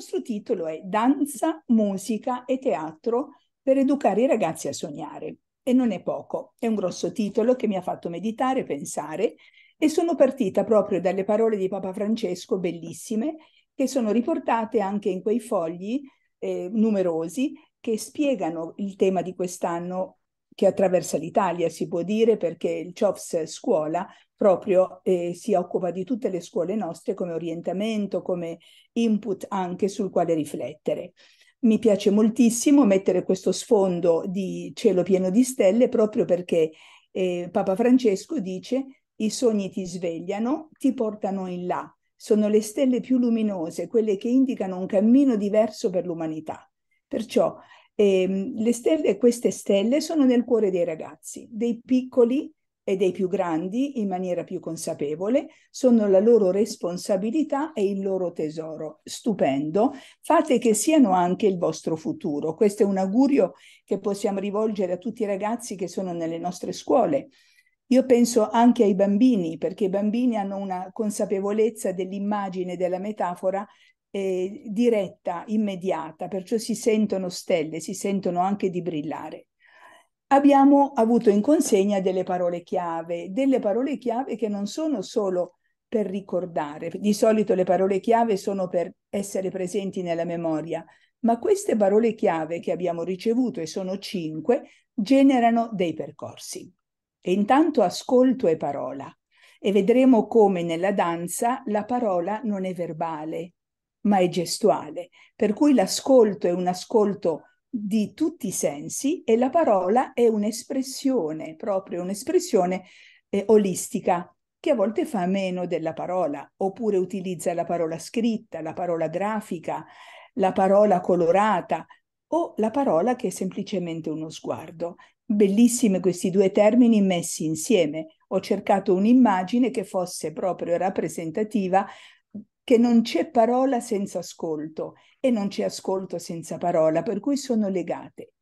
nostro titolo è Danza, musica e teatro per educare i ragazzi a sognare. E non è poco, è un grosso titolo che mi ha fatto meditare, pensare e sono partita proprio dalle parole di Papa Francesco, bellissime, che sono riportate anche in quei fogli eh, numerosi che spiegano il tema di quest'anno che attraversa l'Italia, si può dire, perché il CHOPS scuola proprio eh, si occupa di tutte le scuole nostre come orientamento, come input anche sul quale riflettere. Mi piace moltissimo mettere questo sfondo di cielo pieno di stelle proprio perché eh, Papa Francesco dice i sogni ti svegliano, ti portano in là, sono le stelle più luminose, quelle che indicano un cammino diverso per l'umanità. Perciò ehm, le stelle, queste stelle sono nel cuore dei ragazzi, dei piccoli e dei più grandi in maniera più consapevole, sono la loro responsabilità e il loro tesoro. Stupendo, fate che siano anche il vostro futuro. Questo è un augurio che possiamo rivolgere a tutti i ragazzi che sono nelle nostre scuole. Io penso anche ai bambini, perché i bambini hanno una consapevolezza dell'immagine, della metafora eh, diretta, immediata, perciò si sentono stelle, si sentono anche di brillare abbiamo avuto in consegna delle parole chiave, delle parole chiave che non sono solo per ricordare, di solito le parole chiave sono per essere presenti nella memoria, ma queste parole chiave che abbiamo ricevuto, e sono cinque, generano dei percorsi. E intanto ascolto e parola, e vedremo come nella danza la parola non è verbale, ma è gestuale, per cui l'ascolto è un ascolto di tutti i sensi e la parola è un'espressione, proprio un'espressione eh, olistica che a volte fa meno della parola, oppure utilizza la parola scritta, la parola grafica, la parola colorata o la parola che è semplicemente uno sguardo. Bellissimi questi due termini messi insieme. Ho cercato un'immagine che fosse proprio rappresentativa che non c'è parola senza ascolto e non c'è ascolto senza parola, per cui sono legate.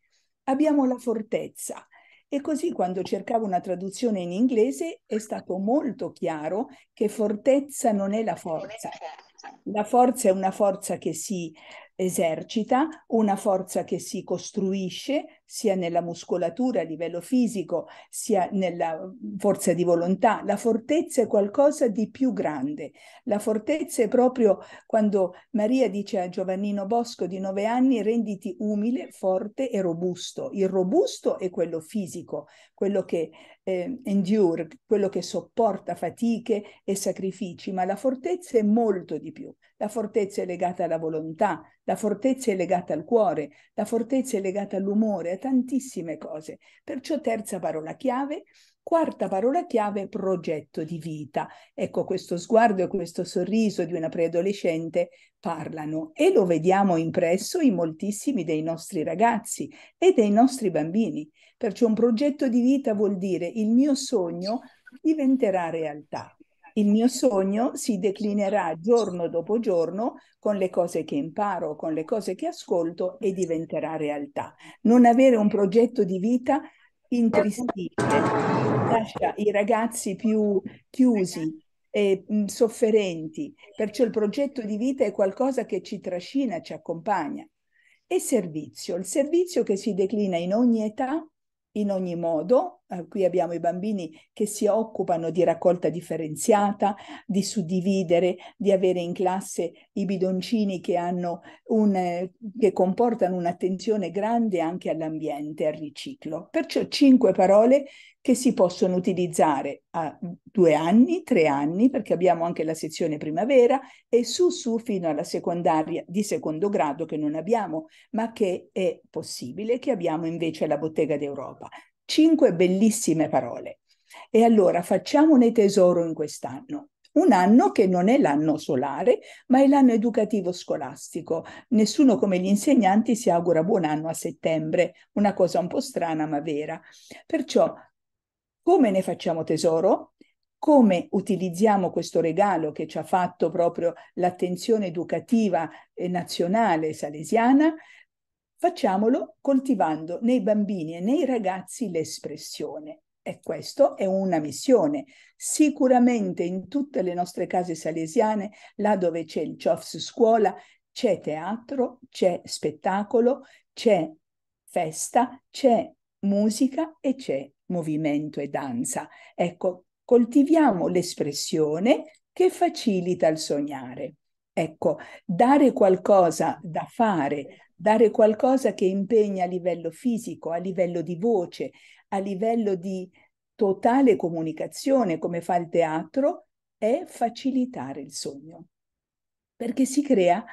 Abbiamo la fortezza. E così quando cercavo una traduzione in inglese è stato molto chiaro che fortezza non è la forza. Certo. La forza è una forza che si esercita, una forza che si costruisce sia nella muscolatura a livello fisico, sia nella mm, forza di volontà. La fortezza è qualcosa di più grande. La fortezza è proprio quando Maria dice a Giovannino Bosco di nove anni renditi umile, forte e robusto. Il robusto è quello fisico, quello che eh, endure, quello che sopporta fatiche e sacrifici, ma la fortezza è molto di più. La fortezza è legata alla volontà, la fortezza è legata al cuore, la fortezza è legata all'umore, a tantissime cose. Perciò terza parola chiave, quarta parola chiave, progetto di vita. Ecco, questo sguardo e questo sorriso di una preadolescente parlano e lo vediamo impresso in moltissimi dei nostri ragazzi e dei nostri bambini. Perciò un progetto di vita vuol dire il mio sogno diventerà realtà il mio sogno si declinerà giorno dopo giorno con le cose che imparo, con le cose che ascolto e diventerà realtà. Non avere un progetto di vita intristisce, lascia i ragazzi più chiusi, e sofferenti, perciò il progetto di vita è qualcosa che ci trascina, ci accompagna. E servizio, il servizio che si declina in ogni età in ogni modo, eh, qui abbiamo i bambini che si occupano di raccolta differenziata, di suddividere, di avere in classe i bidoncini che, un, eh, che comportano un'attenzione grande anche all'ambiente, al riciclo. Perciò cinque parole che si possono utilizzare a due anni, tre anni, perché abbiamo anche la sezione primavera e su su fino alla secondaria di secondo grado che non abbiamo, ma che è possibile, che abbiamo invece la Bottega d'Europa. Cinque bellissime parole. E allora facciamone tesoro in quest'anno. Un anno che non è l'anno solare, ma è l'anno educativo scolastico. Nessuno come gli insegnanti si augura buon anno a settembre, una cosa un po' strana ma vera. Perciò come ne facciamo tesoro, come utilizziamo questo regalo che ci ha fatto proprio l'attenzione educativa eh, nazionale salesiana, facciamolo coltivando nei bambini e nei ragazzi l'espressione. E questa è una missione. Sicuramente in tutte le nostre case salesiane, là dove c'è il CIOFS scuola, c'è teatro, c'è spettacolo, c'è festa, c'è musica e c'è movimento e danza. Ecco, coltiviamo l'espressione che facilita il sognare. Ecco, dare qualcosa da fare, dare qualcosa che impegna a livello fisico, a livello di voce, a livello di totale comunicazione, come fa il teatro, è facilitare il sogno, perché si crea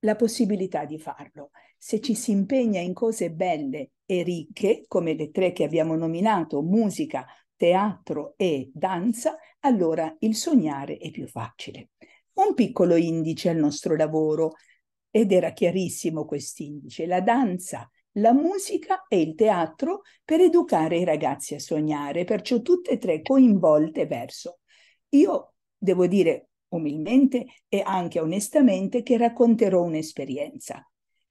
la possibilità di farlo se ci si impegna in cose belle e ricche, come le tre che abbiamo nominato, musica, teatro e danza, allora il sognare è più facile. Un piccolo indice al nostro lavoro, ed era chiarissimo quest'indice, la danza, la musica e il teatro per educare i ragazzi a sognare, perciò tutte e tre coinvolte verso. Io devo dire umilmente e anche onestamente che racconterò un'esperienza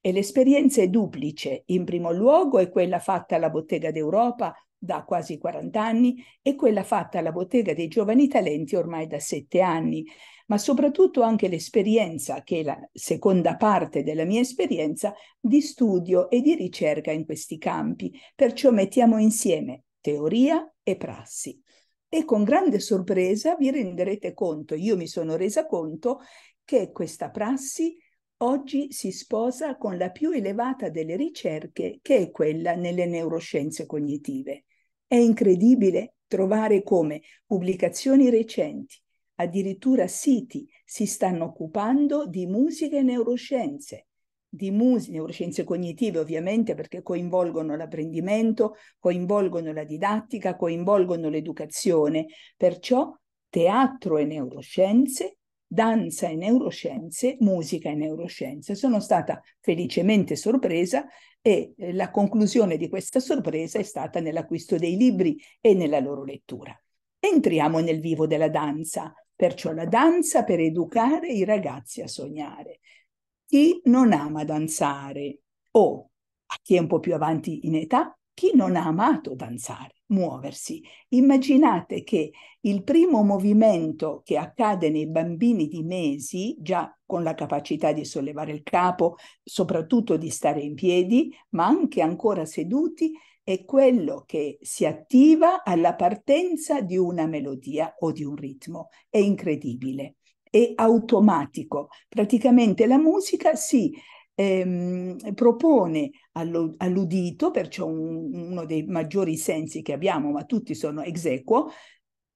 e l'esperienza è duplice. In primo luogo è quella fatta alla Bottega d'Europa da quasi 40 anni e quella fatta alla Bottega dei Giovani Talenti ormai da 7 anni, ma soprattutto anche l'esperienza, che è la seconda parte della mia esperienza, di studio e di ricerca in questi campi. Perciò mettiamo insieme teoria e prassi. E con grande sorpresa vi renderete conto, io mi sono resa conto, che questa prassi oggi si sposa con la più elevata delle ricerche che è quella nelle neuroscienze cognitive. È incredibile trovare come pubblicazioni recenti, addirittura siti, si stanno occupando di musica e neuroscienze, di mus- neuroscienze cognitive ovviamente perché coinvolgono l'apprendimento, coinvolgono la didattica, coinvolgono l'educazione, perciò teatro e neuroscienze danza e neuroscienze, musica e neuroscienze. Sono stata felicemente sorpresa e eh, la conclusione di questa sorpresa è stata nell'acquisto dei libri e nella loro lettura. Entriamo nel vivo della danza, perciò la danza per educare i ragazzi a sognare. Chi non ama danzare o a chi è un po' più avanti in età, chi non ha amato danzare muoversi. Immaginate che il primo movimento che accade nei bambini di mesi, già con la capacità di sollevare il capo, soprattutto di stare in piedi, ma anche ancora seduti, è quello che si attiva alla partenza di una melodia o di un ritmo. È incredibile è automatico. Praticamente la musica si ehm, propone allo, all'udito, perciò un, uno dei maggiori sensi che abbiamo, ma tutti sono ex equo,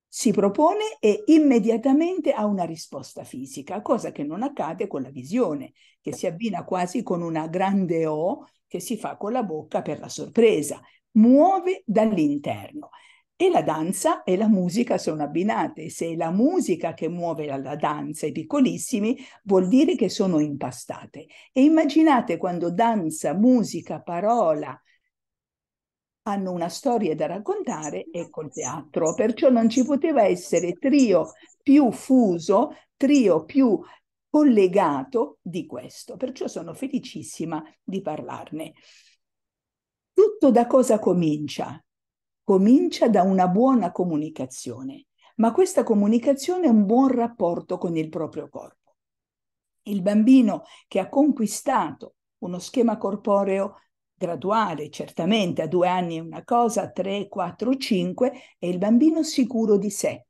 si propone e immediatamente ha una risposta fisica, cosa che non accade con la visione, che si abbina quasi con una grande O che si fa con la bocca per la sorpresa, muove dall'interno. E la danza e la musica sono abbinate. Se è la musica che muove la, danza i piccolissimi, vuol dire che sono impastate. E immaginate quando danza, musica, parola, hanno una storia da raccontare, ecco il teatro. Perciò non ci poteva essere trio più fuso, trio più collegato di questo. Perciò sono felicissima di parlarne. Tutto da cosa comincia? comincia da una buona comunicazione, ma questa comunicazione è un buon rapporto con il proprio corpo. Il bambino che ha conquistato uno schema corporeo graduale, certamente a due anni è una cosa, a tre, quattro, cinque, è il bambino sicuro di sé,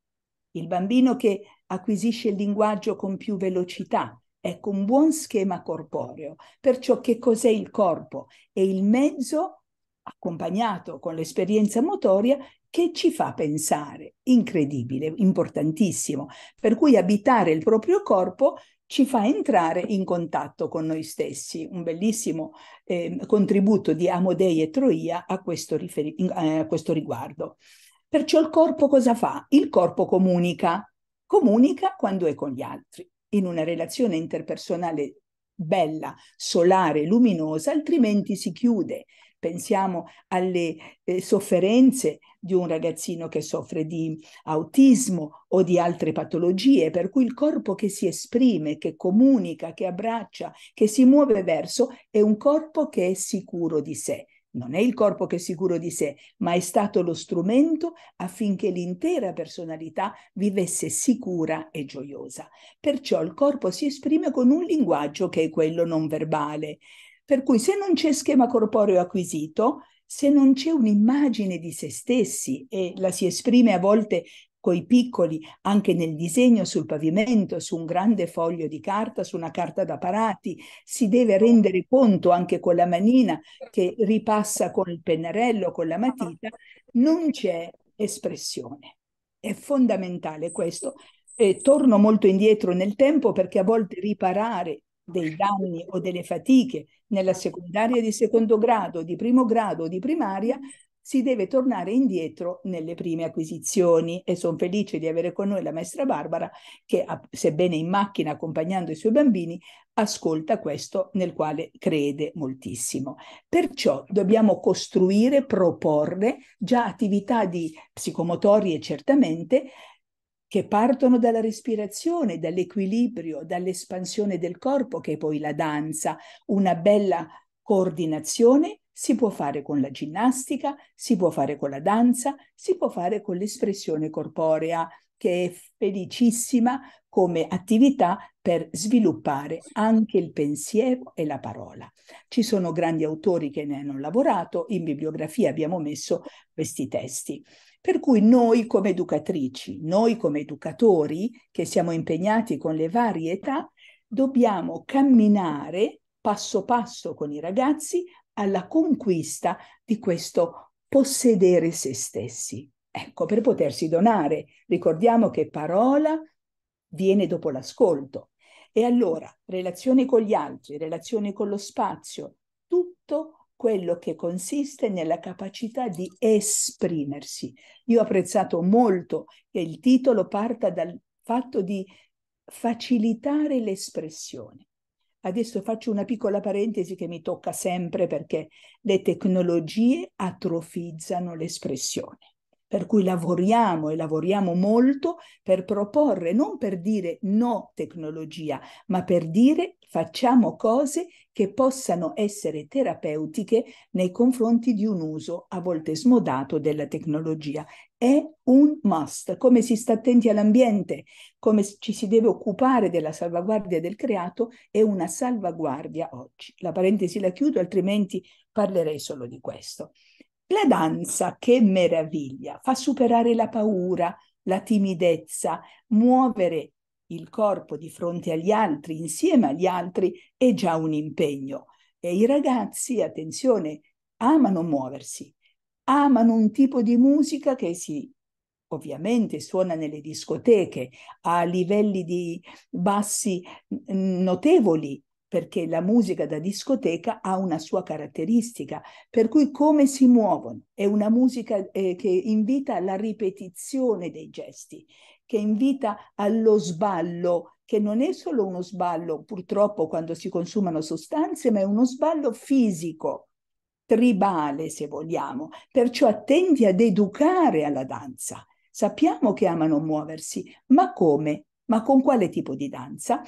il bambino che acquisisce il linguaggio con più velocità, ecco un buon schema corporeo. Perciò che cos'è il corpo? È il mezzo accompagnato con l'esperienza motoria che ci fa pensare, incredibile, importantissimo, per cui abitare il proprio corpo ci fa entrare in contatto con noi stessi, un bellissimo eh, contributo di Amodei e Troia a questo, riferi- eh, a questo riguardo. Perciò il corpo cosa fa? Il corpo comunica, comunica quando è con gli altri, in una relazione interpersonale bella, solare, luminosa, altrimenti si chiude, pensiamo alle eh, sofferenze di un ragazzino che soffre di autismo o di altre patologie, per cui il corpo che si esprime, che comunica, che abbraccia, che si muove verso, è un corpo che è sicuro di sé. Non è il corpo che è sicuro di sé, ma è stato lo strumento affinché l'intera personalità vivesse sicura e gioiosa. Perciò il corpo si esprime con un linguaggio che è quello non verbale. Per cui se non c'è schema corporeo acquisito, se non c'è un'immagine di se stessi e la si esprime a volte coi piccoli, anche nel disegno sul pavimento, su un grande foglio di carta, su una carta da parati, si deve rendere conto anche con la manina che ripassa con il pennarello, con la matita, non c'è espressione. È fondamentale questo. E torno molto indietro nel tempo perché a volte riparare dei danni o delle fatiche nella secondaria di secondo grado, di primo grado, o di primaria, si deve tornare indietro nelle prime acquisizioni e sono felice di avere con noi la maestra Barbara che, sebbene in macchina accompagnando i suoi bambini, ascolta questo nel quale crede moltissimo. Perciò dobbiamo costruire, proporre già attività di psicomotorie certamente, che partono dalla respirazione, dall'equilibrio, dall'espansione del corpo, che è poi la danza. Una bella coordinazione si può fare con la ginnastica, si può fare con la danza, si può fare con l'espressione corporea, che è felicissima come attività per sviluppare anche il pensiero e la parola. Ci sono grandi autori che ne hanno lavorato, in bibliografia abbiamo messo questi testi. Per cui noi come educatrici, noi come educatori che siamo impegnati con le varie età, dobbiamo camminare passo passo con i ragazzi alla conquista di questo possedere se stessi. Ecco, per potersi donare, ricordiamo che parola viene dopo l'ascolto. E allora, relazione con gli altri, relazione con lo spazio, tutto quello che consiste nella capacità di esprimersi. Io ho apprezzato molto che il titolo parta dal fatto di facilitare l'espressione. Adesso faccio una piccola parentesi che mi tocca sempre perché le tecnologie atrofizzano l'espressione per cui lavoriamo e lavoriamo molto per proporre, non per dire no tecnologia, ma per dire facciamo cose che possano essere terapeutiche nei confronti di un uso a volte smodato della tecnologia. È un must. Come si sta attenti all'ambiente, come ci si deve occupare della salvaguardia del creato, è una salvaguardia oggi. La parentesi la chiudo, altrimenti parlerei solo di questo. La danza, che meraviglia, fa superare la paura, la timidezza, muovere il corpo di fronte agli altri, insieme agli altri, è già un impegno. E i ragazzi, attenzione, amano muoversi, amano un tipo di musica che si ovviamente suona nelle discoteche a livelli di bassi notevoli, perché la musica da discoteca ha una sua caratteristica, per cui come si muovono è una musica eh, che invita alla ripetizione dei gesti, che invita allo sballo, che non è solo uno sballo purtroppo quando si consumano sostanze, ma è uno sballo fisico, tribale se vogliamo, perciò attenti ad educare alla danza. Sappiamo che amano muoversi, ma come? ma con quale tipo di danza?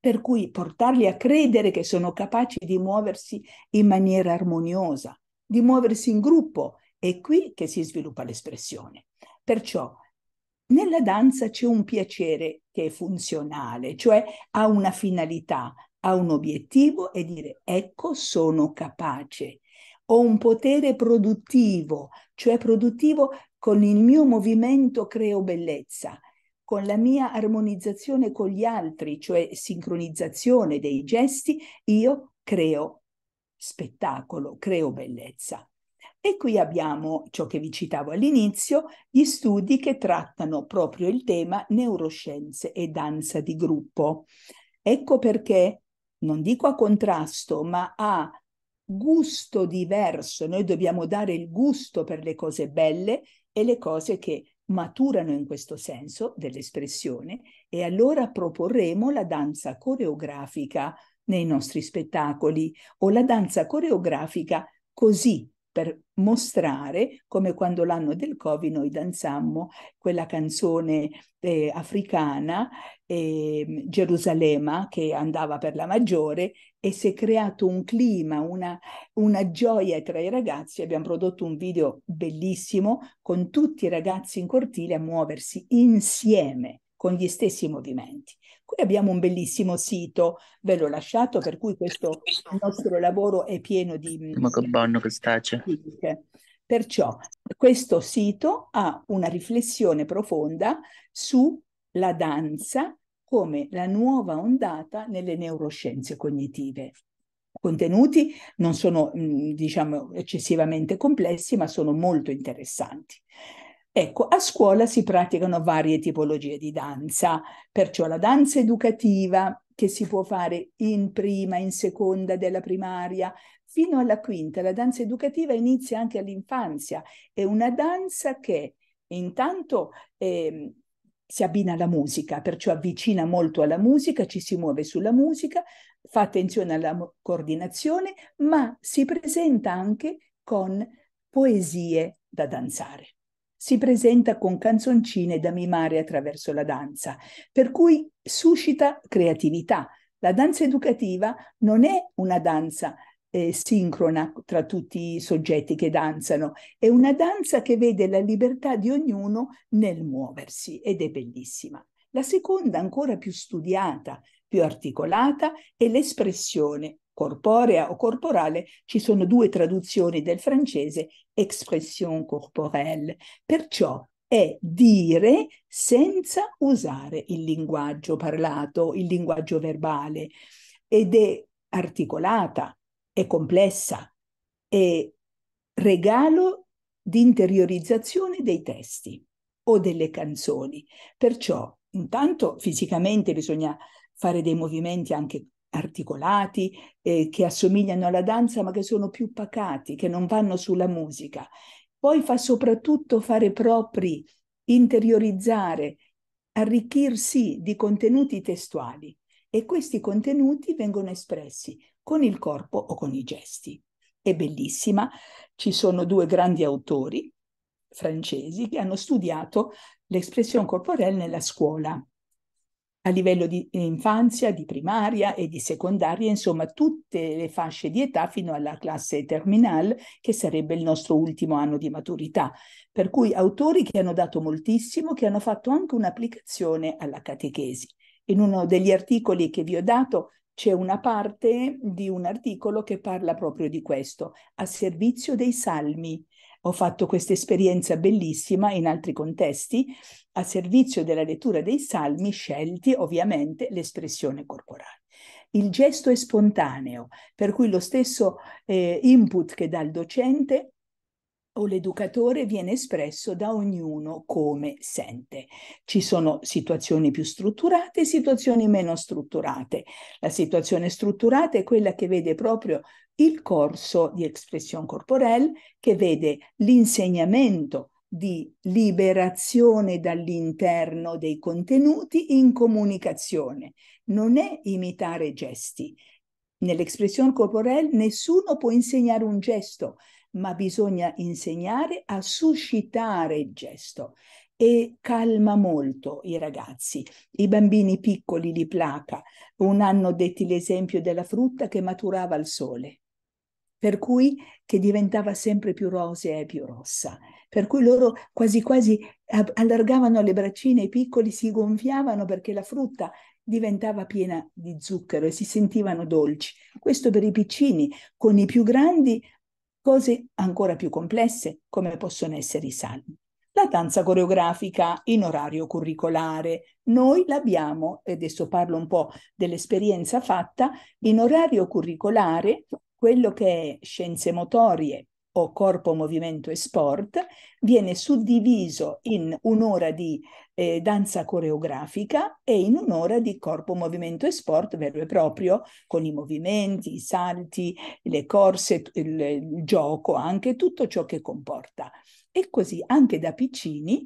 per cui portarli a credere che sono capaci di muoversi in maniera armoniosa, di muoversi in gruppo, è qui che si sviluppa l'espressione. Perciò nella danza c'è un piacere che è funzionale, cioè ha una finalità, ha un obiettivo e dire ecco sono capace. Ho un potere produttivo, cioè produttivo con il mio movimento creo bellezza con la mia armonizzazione con gli altri, cioè sincronizzazione dei gesti, io creo spettacolo, creo bellezza. E qui abbiamo ciò che vi citavo all'inizio, gli studi che trattano proprio il tema neuroscienze e danza di gruppo. Ecco perché, non dico a contrasto, ma a gusto diverso, noi dobbiamo dare il gusto per le cose belle e le cose che maturano in questo senso dell'espressione e allora proporremo la danza coreografica nei nostri spettacoli o la danza coreografica così per mostrare come quando l'anno del Covid noi danzammo quella canzone eh, africana, eh, Gerusalema, che andava per la maggiore e si è creato un clima, una, una gioia tra i ragazzi. Abbiamo prodotto un video bellissimo con tutti i ragazzi in cortile a muoversi insieme con gli stessi movimenti. Qui abbiamo un bellissimo sito, ve l'ho lasciato, per cui questo nostro lavoro è pieno di... Ma che buono che stace. Perciò questo sito ha una riflessione profonda sulla danza come la nuova ondata nelle neuroscienze cognitive contenuti non sono mm, diciamo eccessivamente complessi ma sono molto interessanti. Ecco, a scuola si praticano varie tipologie di danza, perciò la danza educativa che si può fare in prima, in seconda della primaria, fino alla quinta. La danza educativa inizia anche all'infanzia, è una danza che intanto eh, si abbina alla musica, perciò avvicina molto alla musica, ci si muove sulla musica, fa attenzione alla coordinazione, ma si presenta anche con poesie da danzare si presenta con canzoncine da mimare attraverso la danza, per cui suscita creatività. La danza educativa non è una danza eh, sincrona tra tutti i soggetti che danzano, è una danza che vede la libertà di ognuno nel muoversi ed è bellissima. La seconda, ancora più studiata, più articolata, è l'espressione corporea o corporale, ci sono due traduzioni del francese, expression corporelle. Perciò è dire senza usare il linguaggio parlato, il linguaggio verbale, ed è articolata, è complessa, è regalo di interiorizzazione dei testi o delle canzoni. Perciò intanto fisicamente bisogna fare dei movimenti anche articolati, eh, che assomigliano alla danza ma che sono più pacati, che non vanno sulla musica. Poi fa soprattutto fare propri, interiorizzare, arricchirsi di contenuti testuali e questi contenuti vengono espressi con il corpo o con i gesti. È bellissima, ci sono due grandi autori francesi che hanno studiato l'espressione corporelle nella scuola a livello di infanzia, di primaria e di secondaria, insomma tutte le fasce di età fino alla classe terminale, che sarebbe il nostro ultimo anno di maturità. Per cui autori che hanno dato moltissimo, che hanno fatto anche un'applicazione alla catechesi. In uno degli articoli che vi ho dato c'è una parte di un articolo che parla proprio di questo, a servizio dei salmi, ho fatto questa esperienza bellissima in altri contesti, a servizio della lettura dei salmi, scelti ovviamente l'espressione corporale. Il gesto è spontaneo, per cui lo stesso eh, input che dà il docente o l'educatore viene espresso da ognuno come sente. Ci sono situazioni più strutturate e situazioni meno strutturate. La situazione strutturata è quella che vede proprio il corso di Expression Corporelle che vede l'insegnamento di liberazione dall'interno dei contenuti in comunicazione. Non è imitare gesti. Nell'espressione corporelle nessuno può insegnare un gesto, ma bisogna insegnare a suscitare il gesto e calma molto i ragazzi. I bambini piccoli li placa. Un anno detti l'esempio della frutta che maturava al sole per cui che diventava sempre più rosea e più rossa, per cui loro quasi quasi allargavano le braccine, i piccoli si gonfiavano perché la frutta diventava piena di zucchero e si sentivano dolci. Questo per i piccini, con i più grandi cose ancora più complesse come possono essere i salmi. La danza coreografica in orario curricolare. Noi l'abbiamo, e adesso parlo un po' dell'esperienza fatta, in orario curricolare quello che è scienze motorie o corpo, movimento e sport viene suddiviso in un'ora di eh, danza coreografica e in un'ora di corpo, movimento e sport vero e proprio, con i movimenti, i salti, le corse, il, il gioco, anche tutto ciò che comporta. E così anche da piccini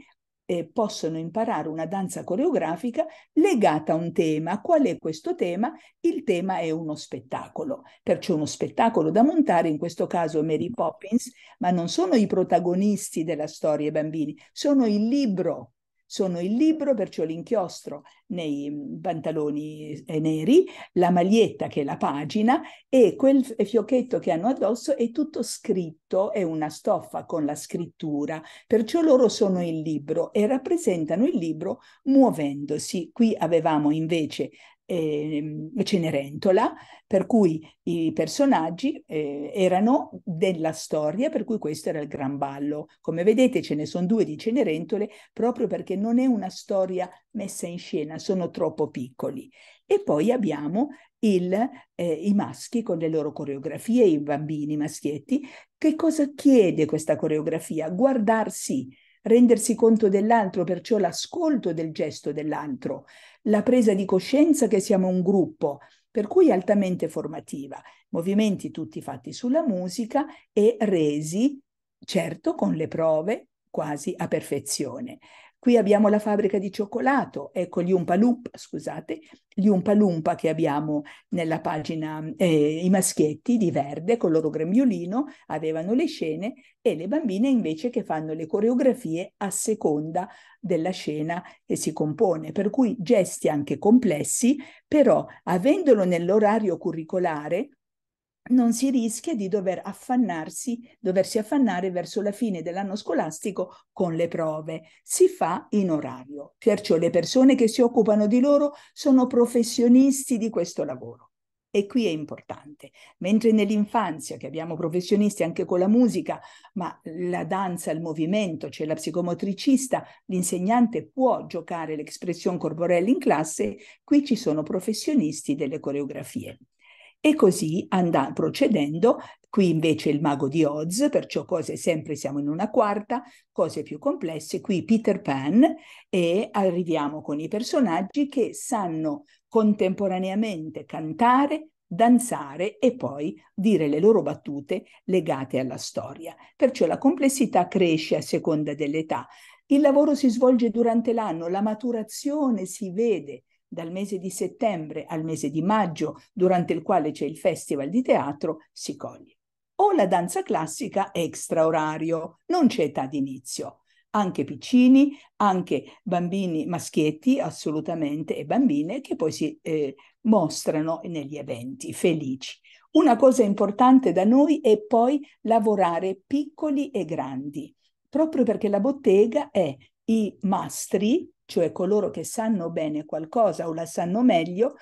eh, possono imparare una danza coreografica legata a un tema. Qual è questo tema? Il tema è uno spettacolo, perciò uno spettacolo da montare, in questo caso Mary mm. Poppins, ma non sono i protagonisti della storia i bambini, sono il libro sono il libro, perciò l'inchiostro nei mm, pantaloni eh, eh, neri, la maglietta che è la pagina e quel fiocchetto che hanno addosso è tutto scritto, è una stoffa con la scrittura, perciò loro sono il libro e rappresentano il libro muovendosi. Qui avevamo invece eh, Cenerentola, per cui i personaggi eh, erano della storia, per cui questo era il gran ballo. Come vedete ce ne sono due di Cenerentole proprio perché non è una storia messa in scena, sono troppo piccoli. E poi abbiamo il, eh, i maschi con le loro coreografie, i bambini i maschietti. Che cosa chiede questa coreografia? Guardarsi rendersi conto dell'altro, perciò l'ascolto del gesto dell'altro, la presa di coscienza che siamo un gruppo, per cui altamente formativa. Movimenti tutti fatti sulla musica e resi, certo, con le prove quasi a perfezione. Qui abbiamo la fabbrica di cioccolato, ecco gli Umpalumpa, scusate, gli Umpalumpa che abbiamo nella pagina eh, i maschietti di verde con il loro grembiolino, avevano le scene e le bambine invece che fanno le coreografie a seconda della scena che si compone, per cui gesti anche complessi, però avendolo nell'orario curricolare non si rischia di dover affannarsi, doversi affannare verso la fine dell'anno scolastico con le prove. Si fa in orario, perciò le persone che si occupano di loro sono professionisti di questo lavoro. E qui è importante, mentre nell'infanzia, che abbiamo professionisti anche con la musica, ma la danza, il movimento, c'è cioè la psicomotricista, l'insegnante può giocare l'espressione corporelle in classe, qui ci sono professionisti delle coreografie. E così andando, procedendo, qui invece il mago di Oz, perciò cose sempre siamo in una quarta, cose più complesse, qui Peter Pan e arriviamo con i personaggi che sanno contemporaneamente cantare, danzare e poi dire le loro battute legate alla storia. Perciò la complessità cresce a seconda dell'età. Il lavoro si svolge durante l'anno, la maturazione si vede dal mese di settembre al mese di maggio, durante il quale c'è il festival di teatro, si coglie. O la danza classica extraorario, non c'è età d'inizio, anche piccini, anche bambini maschietti assolutamente e bambine che poi si eh, mostrano negli eventi felici. Una cosa importante da noi è poi lavorare piccoli e grandi, proprio perché la bottega è i mastri cioè coloro che sanno bene qualcosa o la sanno meglio,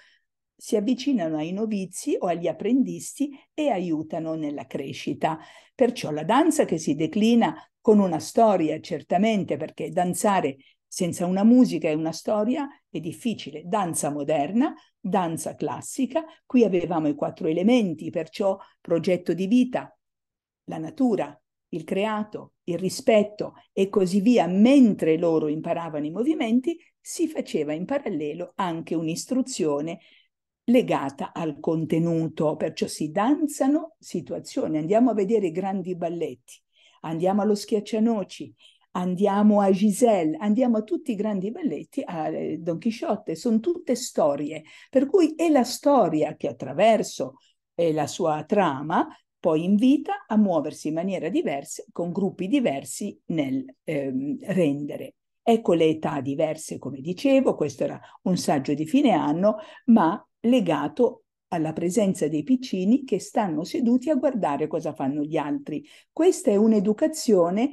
si avvicinano ai novizi o agli apprendisti e aiutano nella crescita. Perciò la danza che si declina con una storia, certamente, perché danzare senza una musica e una storia è difficile. Danza moderna, danza classica, qui avevamo i quattro elementi, perciò progetto di vita, la natura, il creato, il rispetto e così via, mentre loro imparavano i movimenti, si faceva in parallelo anche un'istruzione legata al contenuto, perciò si danzano situazioni, andiamo a vedere i grandi balletti, andiamo allo schiaccianoci, andiamo a Giselle, andiamo a tutti i grandi balletti, a eh, Don Chisciotte, sono tutte storie, per cui è la storia che attraverso eh, la sua trama poi invita a muoversi in maniera diversa, con gruppi diversi nel ehm, rendere. Ecco le età diverse, come dicevo, questo era un saggio di fine anno, ma legato alla presenza dei piccini che stanno seduti a guardare cosa fanno gli altri. Questa è un'educazione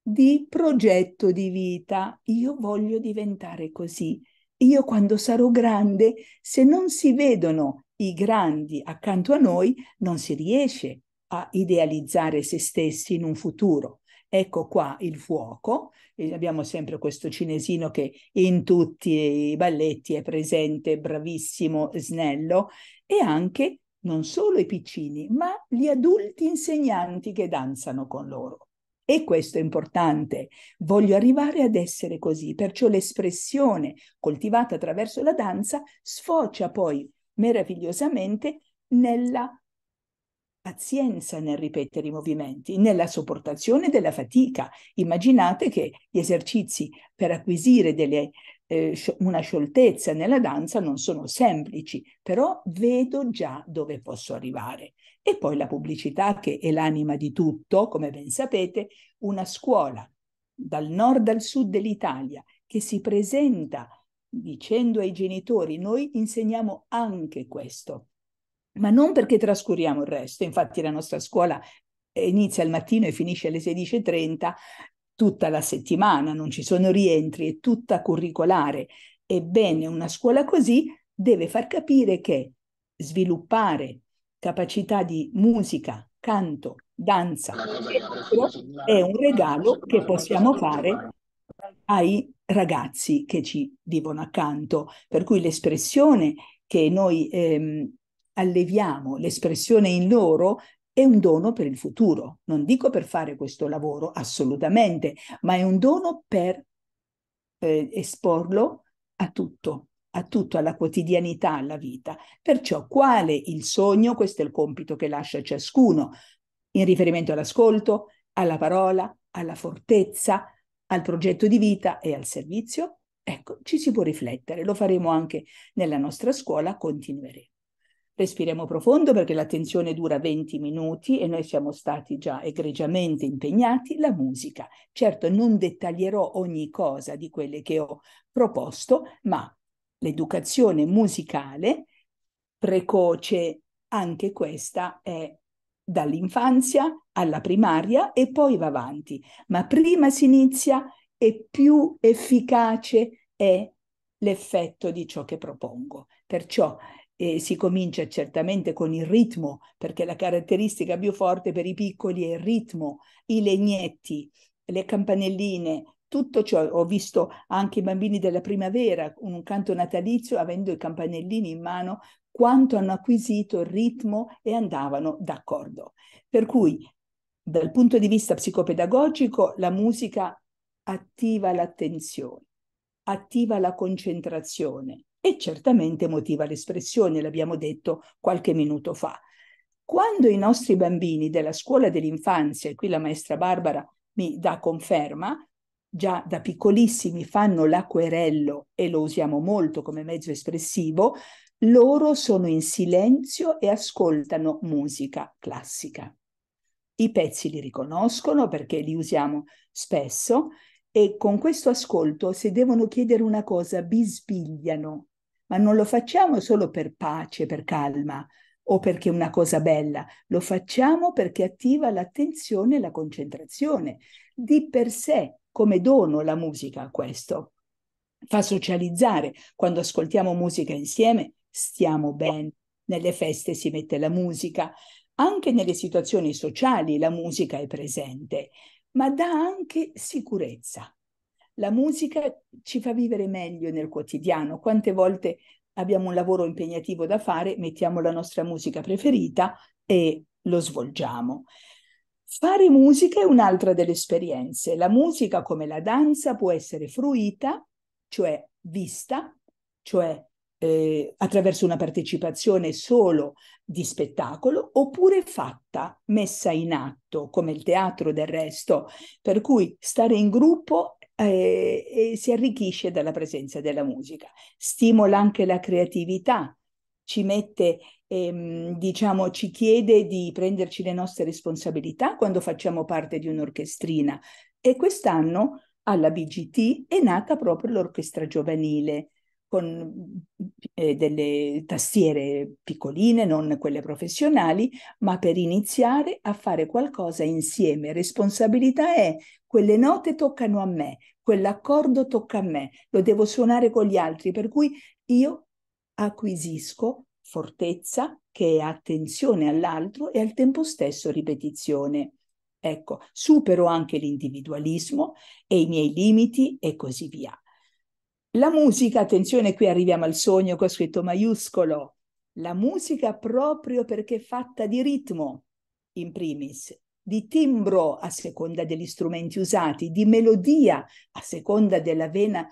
di progetto di vita. Io voglio diventare così. Io quando sarò grande, se non si vedono i grandi accanto a noi non si riesce a idealizzare se stessi in un futuro. Ecco qua il fuoco, e abbiamo sempre questo cinesino che in tutti i balletti è presente, bravissimo, snello, e anche non solo i piccini, ma gli adulti insegnanti che danzano con loro. E questo è importante. Voglio arrivare ad essere così, perciò l'espressione coltivata attraverso la danza sfocia poi meravigliosamente nella pazienza nel ripetere i movimenti, nella sopportazione della fatica. Immaginate che gli esercizi per acquisire delle, eh, una scioltezza nella danza non sono semplici, però vedo già dove posso arrivare. E poi la pubblicità che è l'anima di tutto, come ben sapete, una scuola dal nord al sud dell'Italia che si presenta dicendo ai genitori, noi insegniamo anche questo, ma non perché trascuriamo il resto, infatti la nostra scuola eh, inizia al mattino e finisce alle 16.30 tutta la settimana, non ci sono rientri, è tutta curricolare. Ebbene, una scuola così deve far capire che sviluppare capacità di musica, canto, danza è un regalo che possiamo fare ai ragazzi che ci vivono accanto, per cui l'espressione che noi ehm, alleviamo, l'espressione in loro è un dono per il futuro. Non dico per fare questo lavoro assolutamente, ma è un dono per eh, esporlo a tutto, a tutto, alla quotidianità, alla vita. Perciò quale il sogno, questo è il compito che lascia ciascuno in riferimento all'ascolto, alla parola, alla fortezza, al progetto di vita e al servizio? Ecco, ci si può riflettere, lo faremo anche nella nostra scuola, continueremo. Respiriamo profondo perché l'attenzione dura 20 minuti e noi siamo stati già egregiamente impegnati. La musica. Certo, non dettaglierò ogni cosa di quelle che ho proposto, ma l'educazione musicale precoce, anche questa è dall'infanzia alla primaria e poi va avanti, ma prima si inizia e più efficace è l'effetto di ciò che propongo. Perciò eh, si comincia certamente con il ritmo, perché la caratteristica più forte per i piccoli è il ritmo, i legnetti, le campanelline, tutto ciò. Ho visto anche i bambini della primavera, un canto natalizio, avendo i campanellini in mano, quanto hanno acquisito il ritmo e andavano d'accordo. Per cui dal punto di vista psicopedagogico la musica attiva l'attenzione, attiva la concentrazione e certamente motiva l'espressione, l'abbiamo detto qualche minuto fa. Quando i nostri bambini della scuola dell'infanzia, e qui la maestra Barbara mi dà conferma, già da piccolissimi fanno l'acquerello e lo usiamo molto come mezzo espressivo, loro sono in silenzio e ascoltano musica classica. I pezzi li riconoscono perché li usiamo spesso e con questo ascolto se devono chiedere una cosa bisbigliano, ma non lo facciamo solo per pace, per calma o perché è una cosa bella, lo facciamo perché attiva l'attenzione e la concentrazione. Di per sé, come dono la musica a questo. Fa socializzare, quando ascoltiamo musica insieme stiamo bene, nelle feste si mette la musica, anche nelle situazioni sociali la musica è presente, ma dà anche sicurezza. La musica ci fa vivere meglio nel quotidiano. Quante volte abbiamo un lavoro impegnativo da fare, mettiamo la nostra musica preferita e lo svolgiamo. Fare musica è un'altra delle esperienze. La musica, come la danza, può essere fruita, cioè vista, cioè eh, attraverso una partecipazione solo di spettacolo oppure fatta, messa in atto, come il teatro del resto, per cui stare in gruppo eh, si arricchisce dalla presenza della musica, stimola anche la creatività, ci mette, ehm, diciamo, ci chiede di prenderci le nostre responsabilità quando facciamo parte di un'orchestrina. E quest'anno alla BGT è nata proprio l'orchestra giovanile con eh, delle tastiere piccoline, non quelle professionali, ma per iniziare a fare qualcosa insieme. Responsabilità è quelle note toccano a me, quell'accordo tocca a me, lo devo suonare con gli altri, per cui io acquisisco fortezza che è attenzione all'altro e al tempo stesso ripetizione. Ecco, supero anche l'individualismo e i miei limiti e così via. La musica, attenzione, qui arriviamo al sogno che ho scritto maiuscolo. La musica proprio perché è fatta di ritmo, in primis, di timbro a seconda degli strumenti usati, di melodia a seconda della vena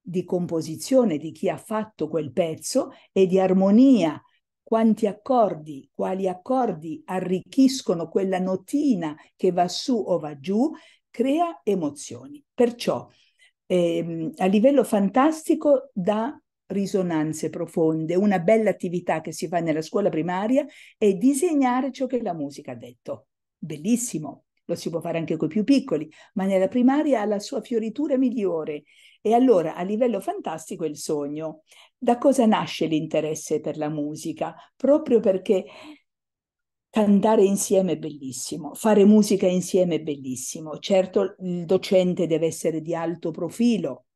di composizione di chi ha fatto quel pezzo e di armonia. Quanti accordi, quali accordi arricchiscono quella notina che va su o va giù, crea emozioni. Perciò eh, a livello fantastico da risonanze profonde. Una bella attività che si fa nella scuola primaria è disegnare ciò che la musica ha detto. Bellissimo, lo si può fare anche con i più piccoli, ma nella primaria ha la sua fioritura migliore. E allora a livello fantastico è il sogno. Da cosa nasce l'interesse per la musica? Proprio perché Cantare insieme è bellissimo, fare musica insieme è bellissimo. Certo, il docente deve essere di alto profilo,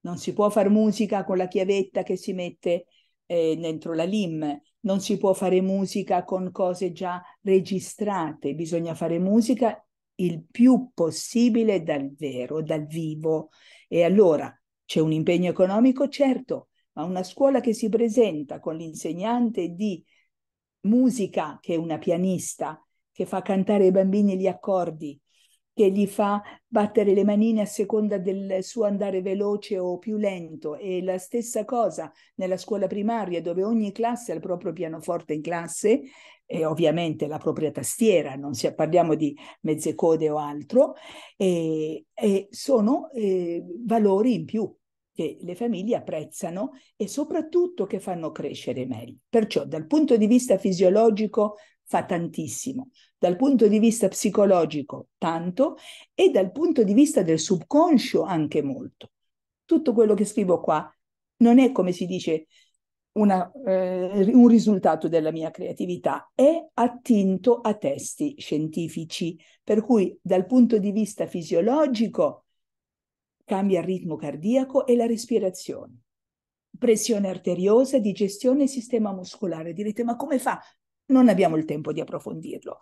non si può fare musica con la chiavetta che si mette eh, dentro la LIM, non si può fare musica con cose già registrate, bisogna fare musica il più possibile dal vero, dal vivo. E allora c'è un impegno economico, certo, ma una scuola che si presenta con l'insegnante di musica, che è una pianista, che fa cantare ai bambini gli accordi, che gli fa battere le manine a seconda del suo andare veloce o più lento. E la stessa cosa nella scuola primaria, dove ogni classe ha il proprio pianoforte in classe e ovviamente la propria tastiera, non si, parliamo di mezze code o altro, e, e sono eh, valori in più che le famiglie apprezzano e soprattutto che fanno crescere meglio. Perciò dal punto di vista fisiologico fa tantissimo, dal punto di vista psicologico tanto e dal punto di vista del subconscio anche molto. Tutto quello che scrivo qua non è come si dice una, eh, un risultato della mia creatività, è attinto a testi scientifici, per cui dal punto di vista fisiologico Cambia il ritmo cardiaco e la respirazione. Pressione arteriosa, digestione e sistema muscolare. Direte, ma come fa? Non abbiamo il tempo di approfondirlo.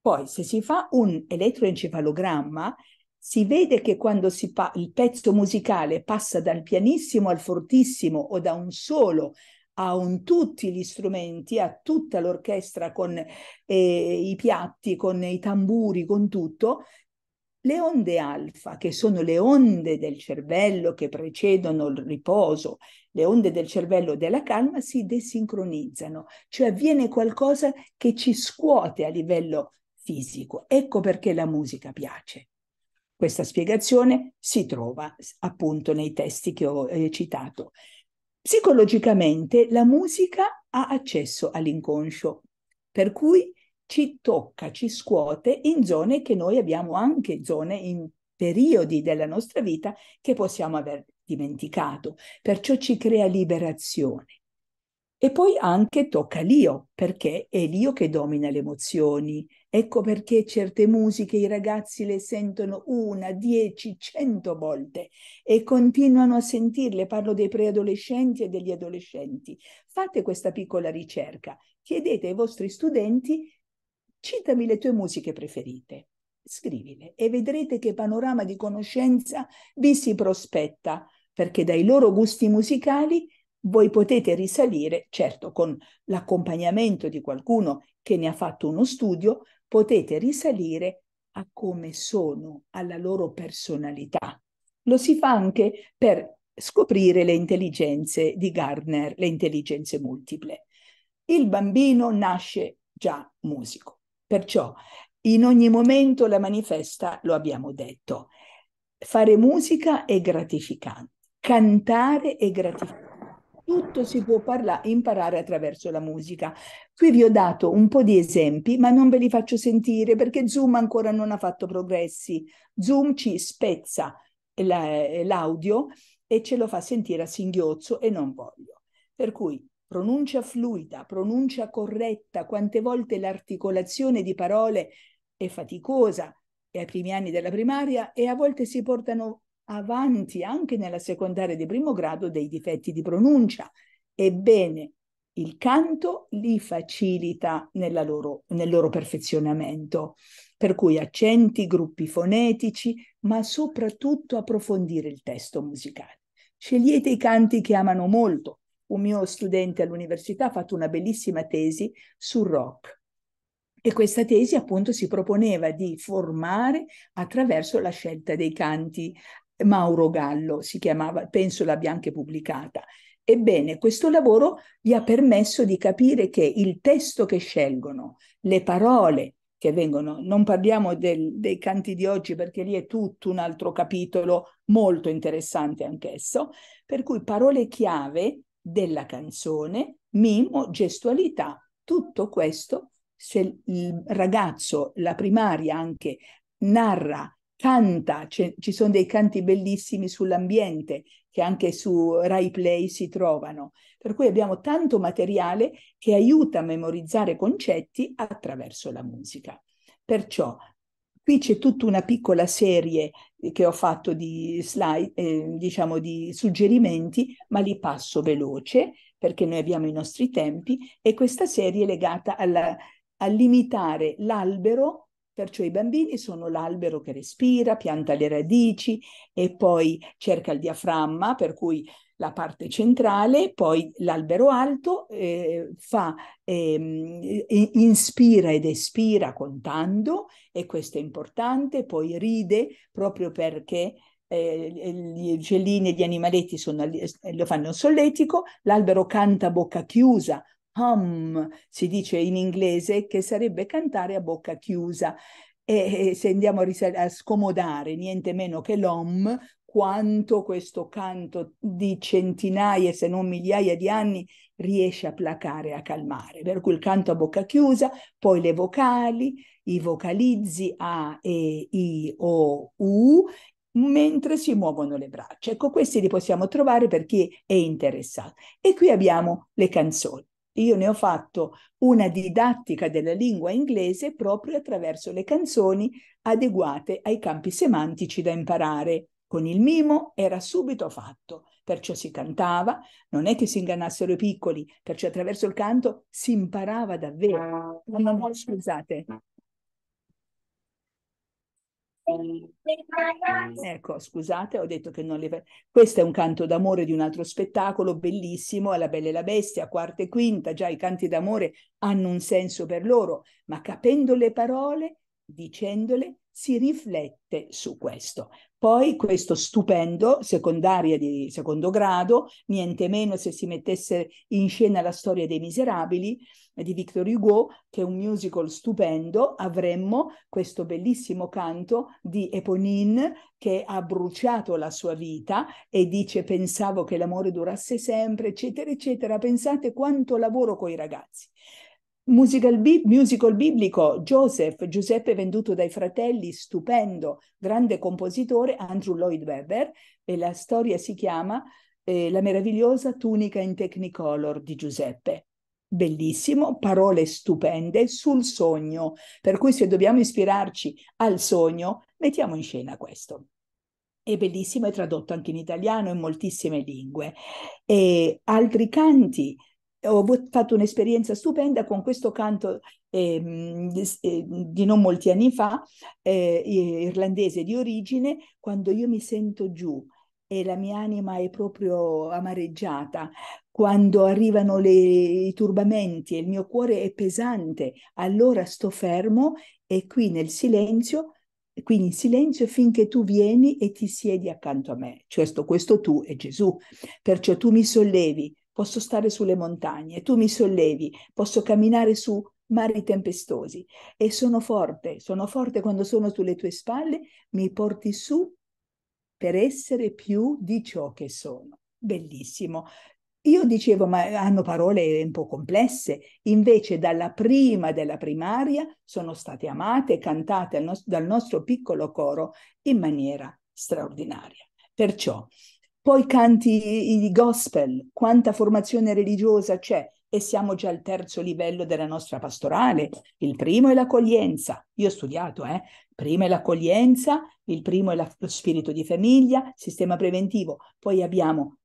Poi, se si fa un elettroencefalogramma, si vede che quando pa- il pezzo musicale passa dal pianissimo al fortissimo o da un solo a un tutti gli strumenti, a tutta l'orchestra con eh, i piatti, con i tamburi, con tutto, le onde alfa, che sono le onde del cervello che precedono il riposo, le onde del cervello della calma, si desincronizzano, cioè avviene qualcosa che ci scuote a livello fisico. Ecco perché la musica piace. Questa spiegazione si trova appunto nei testi che ho eh, citato. Psicologicamente la musica ha accesso all'inconscio, per cui ci tocca, ci scuote in zone che noi abbiamo anche zone in periodi della nostra vita che possiamo aver dimenticato, perciò ci crea liberazione. E poi anche tocca l'io, perché è l'io che domina le emozioni. Ecco perché certe musiche i ragazzi le sentono una, dieci, cento volte e continuano a sentirle. Parlo dei preadolescenti e degli adolescenti. Fate questa piccola ricerca. Chiedete ai vostri studenti Citami le tue musiche preferite, scrivile e vedrete che panorama di conoscenza vi si prospetta, perché dai loro gusti musicali voi potete risalire, certo con l'accompagnamento di qualcuno che ne ha fatto uno studio, potete risalire a come sono, alla loro personalità. Lo si fa anche per scoprire le intelligenze di Gardner, le intelligenze multiple. Il bambino nasce già musico. Perciò in ogni momento la manifesta, lo abbiamo detto, fare musica è gratificante, cantare è gratificante. Tutto si può parla- imparare attraverso la musica. Qui vi ho dato un po' di esempi, ma non ve li faccio sentire perché Zoom ancora non ha fatto progressi. Zoom ci spezza la- l'audio e ce lo fa sentire a singhiozzo e non voglio. Per cui pronuncia fluida, pronuncia corretta, quante volte l'articolazione di parole è faticosa e ai primi anni della primaria e a volte si portano avanti anche nella secondaria di primo grado dei difetti di pronuncia. Ebbene, il canto li facilita loro, nel loro perfezionamento, per cui accenti, gruppi fonetici, ma soprattutto approfondire il testo musicale. Scegliete i canti che amano molto, un mio studente all'università ha fatto una bellissima tesi sul rock. E questa tesi appunto si proponeva di formare attraverso la scelta dei canti. Mauro Gallo si chiamava, penso l'abbia anche pubblicata. Ebbene, questo lavoro gli ha permesso di capire che il testo che scelgono, le parole che vengono, non parliamo del, dei canti di oggi perché lì è tutto un altro capitolo molto interessante anch'esso, per cui parole chiave della canzone, mimo, gestualità, tutto questo, se il ragazzo, la primaria anche, narra, canta, ci sono dei canti bellissimi sull'ambiente che anche su Rai Play si trovano, per cui abbiamo tanto materiale che aiuta a memorizzare concetti attraverso la musica. Perciò Qui c'è tutta una piccola serie eh, che ho fatto di slide, eh, diciamo di suggerimenti, ma li passo veloce perché noi abbiamo i nostri tempi e questa serie è legata alla, a limitare l'albero, perciò i bambini sono l'albero che respira, pianta le radici e poi cerca il diaframma, per cui la parte centrale, poi l'albero alto eh, fa, eh, inspira ed espira contando e questo è importante, poi ride proprio perché eh, gli uccellini e gli animaletti sono, eh, lo fanno solletico, l'albero canta a bocca chiusa, hum si dice in inglese che sarebbe cantare a bocca chiusa e se andiamo a, scomodare niente meno che l'om, quanto questo canto di centinaia, se non migliaia di anni, riesce a placare, a calmare. Per cui il canto a bocca chiusa, poi le vocali, i vocalizzi A, E, I, O, U, mentre si muovono le braccia. Ecco, questi li possiamo trovare per chi è interessato. E qui abbiamo le canzoni. Io ne ho fatto una didattica della lingua inglese proprio attraverso le canzoni adeguate ai campi semantici da imparare. Con il mimo era subito fatto, perciò si cantava, non è che si ingannassero i piccoli, perciò attraverso il canto si imparava davvero. Ah. Non, non, non scusate. Ecco, scusate, ho detto che non le... Questo è un canto d'amore di un altro spettacolo bellissimo, alla Bella e la Bestia, quarta e quinta, già i canti d'amore hanno un senso per loro, ma capendo le parole, dicendole, si riflette su questo. Poi questo stupendo, secondaria di secondo grado, niente meno se si mettesse in scena la storia dei miserabili di Victor Hugo, che è un musical stupendo, avremmo questo bellissimo canto di Eponine che ha bruciato la sua vita e dice pensavo che l'amore durasse sempre, eccetera, eccetera. Pensate quanto lavoro con i ragazzi. Musical, bi- musical, biblico Joseph, Giuseppe venduto dai fratelli, stupendo, grande compositore Andrew Lloyd Webber e la storia si chiama eh, La meravigliosa tunica in Technicolor di Giuseppe. Bellissimo, parole stupende sul sogno, per cui se dobbiamo ispirarci al sogno, mettiamo in scena questo. È bellissimo, è tradotto anche in italiano e in moltissime lingue. E altri canti ho fatto un'esperienza stupenda con questo canto ehm, eh, di, non molti anni fa, eh, irlandese di origine, quando io mi sento giù e la mia anima è proprio amareggiata, quando arrivano le, i turbamenti e il mio cuore è pesante, allora sto fermo e qui nel silenzio qui in silenzio finché tu vieni e ti siedi accanto a me. Cioè sto, questo tu è Gesù. Perciò tu mi sollevi, posso stare sulle montagne, tu mi sollevi, posso camminare su mari tempestosi e sono forte, sono forte quando sono sulle tue spalle, mi porti su per essere più di ciò che sono. Bellissimo. Io dicevo, ma hanno parole un po' complesse, invece dalla prima della primaria sono state amate e cantate dal nostro piccolo coro in maniera straordinaria. Perciò poi canti i gospel, quanta formazione religiosa c'è e siamo già al terzo livello della nostra pastorale. Il primo è l'accoglienza. Io ho studiato, eh? Prima è l'accoglienza, il primo è la, lo spirito di famiglia, sistema preventivo. Poi abbiamo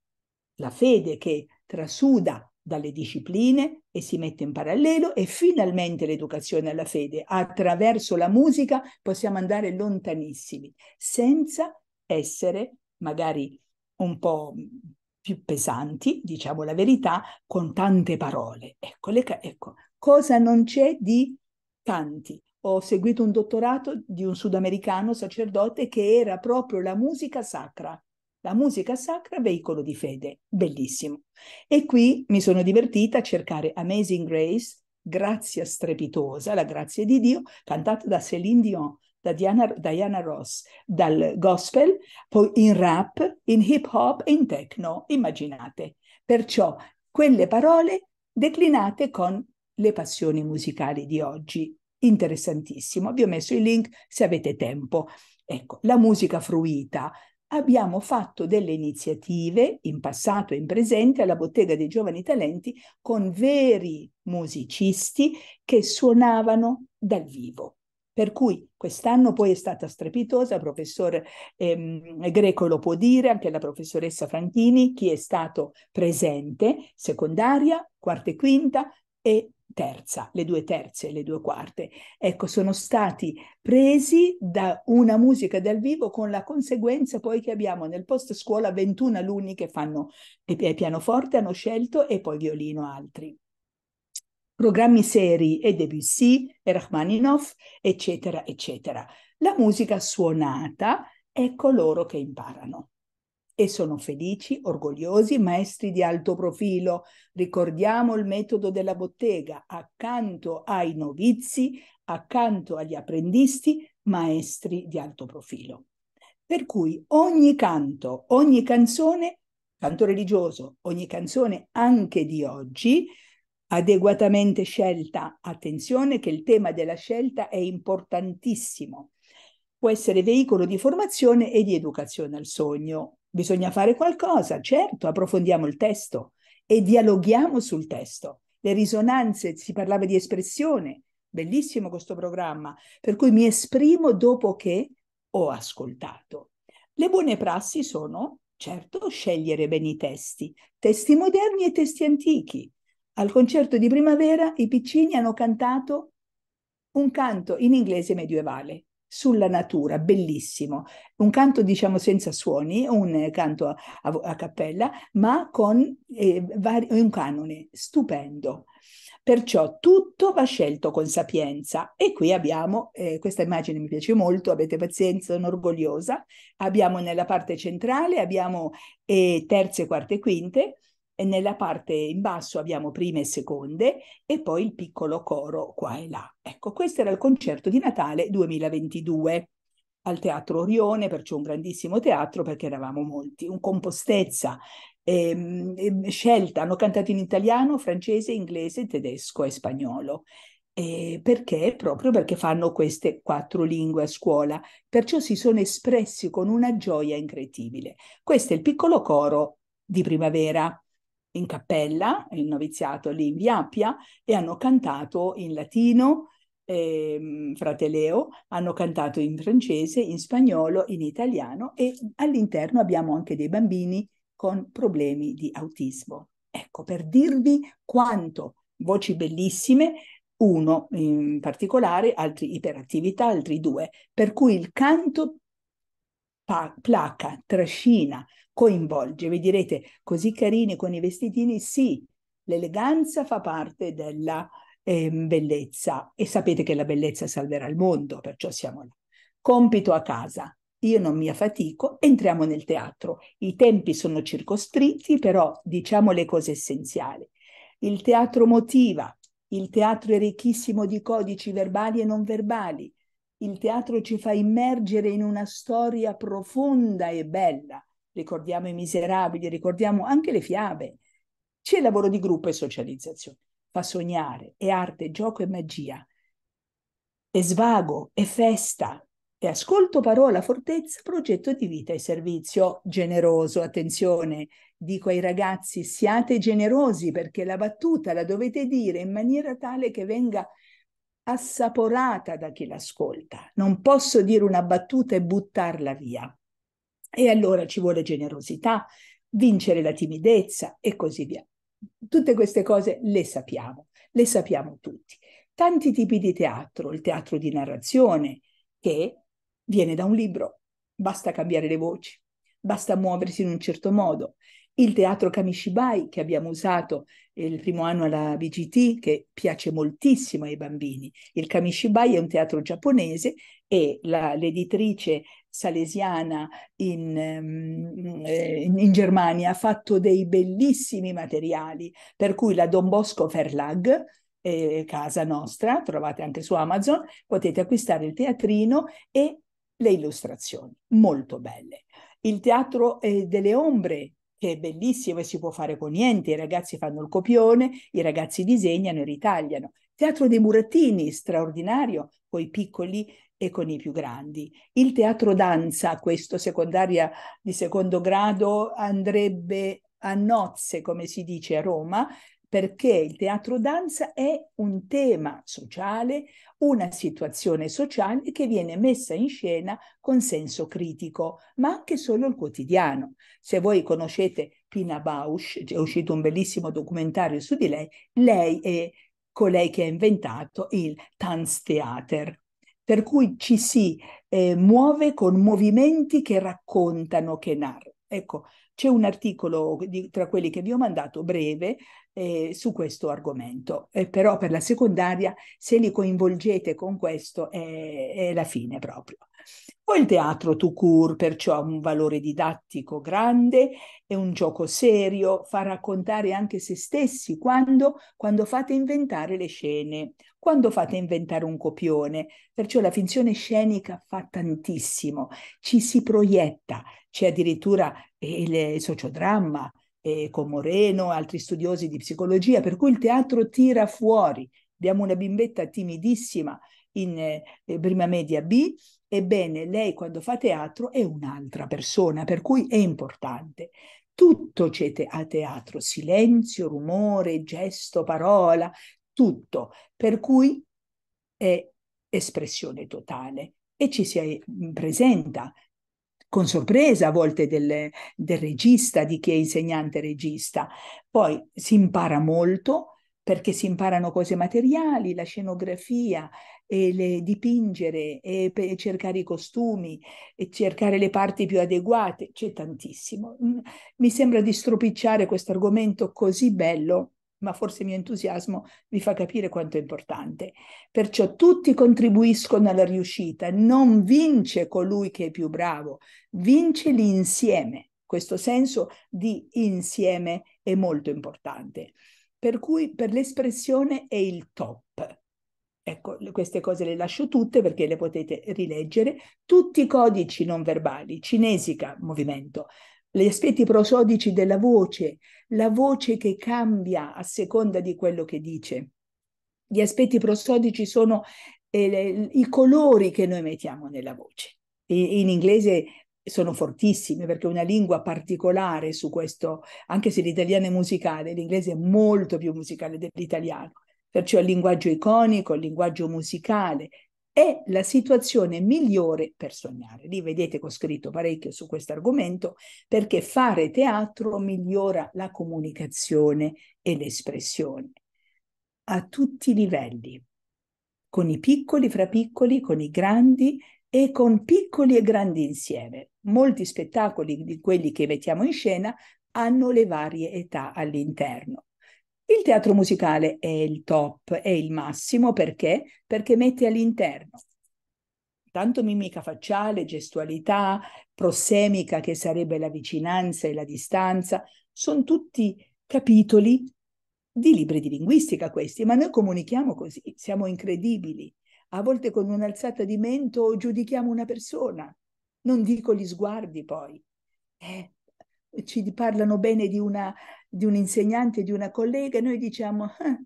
la fede che trasuda dalle discipline e si mette in parallelo e finalmente l'educazione alla fede. Attraverso la musica possiamo andare lontanissimi senza essere magari un po' più pesanti, diciamo la verità, con tante parole. Ecco, le, ecco, cosa non c'è di tanti? Ho seguito un dottorato di un sudamericano sacerdote che era proprio la musica sacra. La musica sacra, veicolo di fede, bellissimo. E qui mi sono divertita a cercare Amazing Grace, Grazia strepitosa, la grazia di Dio, cantata da Céline Dion, da Diana, Diana Ross, dal gospel, poi in rap, in hip hop e in techno, immaginate. Perciò quelle parole declinate con le passioni musicali di oggi. Interessantissimo. Vi ho messo i link se avete tempo. Ecco, la musica fruita. Abbiamo fatto delle iniziative in passato e in presente alla Bottega dei Giovani Talenti con veri musicisti che suonavano dal vivo. Per cui quest'anno poi è stata strepitosa, il professore ehm, Greco lo può dire, anche la professoressa Franchini, chi è stato presente, secondaria, quarta e quinta e terza, le due terze e le due quarte. Ecco, sono stati presi da una musica dal vivo con la conseguenza poi che abbiamo nel post scuola 21 alunni che fanno pianoforte, hanno scelto e poi violino altri programmi seri e Debussy e Rachmaninoff, eccetera, eccetera. La musica suonata è coloro che imparano e sono felici, orgogliosi, maestri di alto profilo. Ricordiamo il metodo della bottega, accanto ai novizi, accanto agli apprendisti, maestri di alto profilo. Per cui ogni canto, ogni canzone, canto religioso, ogni canzone anche di oggi, adeguatamente scelta. Attenzione che il tema della scelta è importantissimo. Può essere veicolo di formazione e di educazione al sogno. Bisogna fare qualcosa, certo, approfondiamo il testo e dialoghiamo sul testo. Le risonanze, si parlava di espressione, bellissimo questo programma, per cui mi esprimo dopo che ho ascoltato. Le buone prassi sono, certo, scegliere bene i testi, testi moderni e testi antichi, al concerto di primavera i piccini hanno cantato un canto in inglese medievale sulla natura, bellissimo, un canto diciamo senza suoni, un canto a, a cappella, ma con eh, vari, un canone stupendo. Perciò tutto va scelto con sapienza e qui abbiamo, eh, questa immagine mi piace molto, avete pazienza, sono orgogliosa, abbiamo nella parte centrale, abbiamo eh, terze, quarte e quinte, e nella parte in basso abbiamo prime e seconde e poi il piccolo coro qua e là. Ecco, questo era il concerto di Natale 2022 al Teatro Orione, perciò un grandissimo teatro perché eravamo molti, un compostezza, ehm, ehm scelta, hanno cantato in italiano, francese, inglese, tedesco e spagnolo. Eh, perché? Proprio perché fanno queste quattro lingue a scuola, perciò si sono espressi con una gioia incredibile. Questo è il piccolo coro di primavera in cappella, il noviziato lì in Viappia, e hanno cantato in latino, eh, Frateleo, hanno cantato in francese, in spagnolo, in italiano e all'interno abbiamo anche dei bambini con problemi di autismo. Ecco, per dirvi quanto voci bellissime, uno in particolare, altri iperattività, altri due, per cui il canto placa, trascina coinvolge. Vi direte, così carini con i vestitini? Sì, l'eleganza fa parte della eh, bellezza e sapete che la bellezza salverà il mondo, perciò siamo là. Compito a casa. Io non mi affatico, entriamo nel teatro. I tempi sono circoscritti, però diciamo le cose essenziali. Il teatro motiva, il teatro è ricchissimo di codici verbali e non verbali. Il teatro ci fa immergere in una storia profonda e bella ricordiamo i miserabili, ricordiamo anche le fiabe. C'è lavoro di gruppo e socializzazione, fa sognare, è arte, gioco e magia, è svago, è festa, è ascolto, parola, fortezza, progetto di vita e servizio generoso. Attenzione, dico ai ragazzi, siate generosi perché la battuta la dovete dire in maniera tale che venga assaporata da chi l'ascolta. Non posso dire una battuta e buttarla via. E allora ci vuole generosità, vincere la timidezza e così via. Tutte queste cose le sappiamo, le sappiamo tutti. Tanti tipi di teatro, il teatro di narrazione, che viene da un libro, basta cambiare le voci, basta muoversi in un certo modo. Il teatro Kamishibai che abbiamo usato il primo anno alla BGT, che piace moltissimo ai bambini. Il Kamishibai è un teatro giapponese e la, l'editrice salesiana in, ehm, eh, in, in, Germania ha fatto dei bellissimi materiali, per cui la Don Bosco Verlag, eh, casa nostra, trovate anche su Amazon, potete acquistare il teatrino e le illustrazioni, molto belle. Il teatro eh, delle ombre che è bellissimo e si può fare con niente, i ragazzi fanno il copione, i ragazzi disegnano e ritagliano. Teatro dei Burattini, straordinario, con i piccoli e con i più grandi. Il teatro danza, questo secondaria di secondo grado, andrebbe a nozze, come si dice a Roma, perché il teatro danza è un tema sociale, una situazione sociale che viene messa in scena con senso critico, ma anche solo il quotidiano. Se voi conoscete Pina Bausch, è uscito un bellissimo documentario su di lei, lei è colei che ha inventato il Tanztheater, per cui ci si eh, muove con movimenti che raccontano, che narrano. Ecco, c'è un articolo di, tra quelli che vi ho mandato breve eh, su questo argomento, eh, però per la secondaria se li coinvolgete con questo è, è la fine proprio o il teatro tout court, perciò ha un valore didattico grande, è un gioco serio, fa raccontare anche se stessi quando, quando fate inventare le scene, quando fate inventare un copione, perciò la finzione scenica fa tantissimo, ci si proietta, c'è addirittura eh, il sociodramma, eh, con Moreno, altri studiosi di psicologia, per cui il teatro tira fuori. Abbiamo una bimbetta timidissima in eh, prima media B, ebbene lei quando fa teatro è un'altra persona, per cui è importante. Tutto c'è te- a teatro, silenzio, rumore, gesto, parola, tutto, per cui è espressione totale e ci si eh, presenta con sorpresa a volte del, del regista, di chi è insegnante regista. Poi si impara molto perché si imparano cose materiali, la scenografia, le, dipingere, e cercare i costumi, e cercare le parti più adeguate, c'è tantissimo. Mm, mi sembra di stropicciare questo argomento così bello ma forse il mio entusiasmo vi fa capire quanto è importante. Perciò tutti contribuiscono alla riuscita, non vince colui che è più bravo, vince l'insieme. Questo senso di insieme è molto importante. Per cui per l'espressione è il top. Ecco, queste cose le lascio tutte perché le potete rileggere. Tutti i codici non verbali, cinesica, movimento, gli aspetti prosodici della voce, la voce che cambia a seconda di quello che dice. Gli aspetti prosodici sono eh, le, i colori che noi mettiamo nella voce. E, in inglese sono fortissimi perché è una lingua particolare su questo, anche se l'italiano è musicale, l'inglese è molto più musicale dell'italiano perciò il linguaggio iconico, il linguaggio musicale, è la situazione migliore per sognare. Lì vedete che ho scritto parecchio su questo argomento perché fare teatro migliora la comunicazione e l'espressione a tutti i livelli, con i piccoli fra piccoli, con i grandi e con piccoli e grandi insieme. Molti spettacoli di quelli che mettiamo in scena hanno le varie età all'interno. Il teatro musicale è il top, è il massimo perché? Perché mette all'interno tanto mimica facciale, gestualità, prosemica che sarebbe la vicinanza e la distanza, sono tutti capitoli di libri di linguistica questi, ma noi comunichiamo così, siamo incredibili. A volte con un'alzata di mento giudichiamo una persona, non dico gli sguardi poi. Eh, ci parlano bene di, una, di un insegnante, di una collega, e noi diciamo, ah,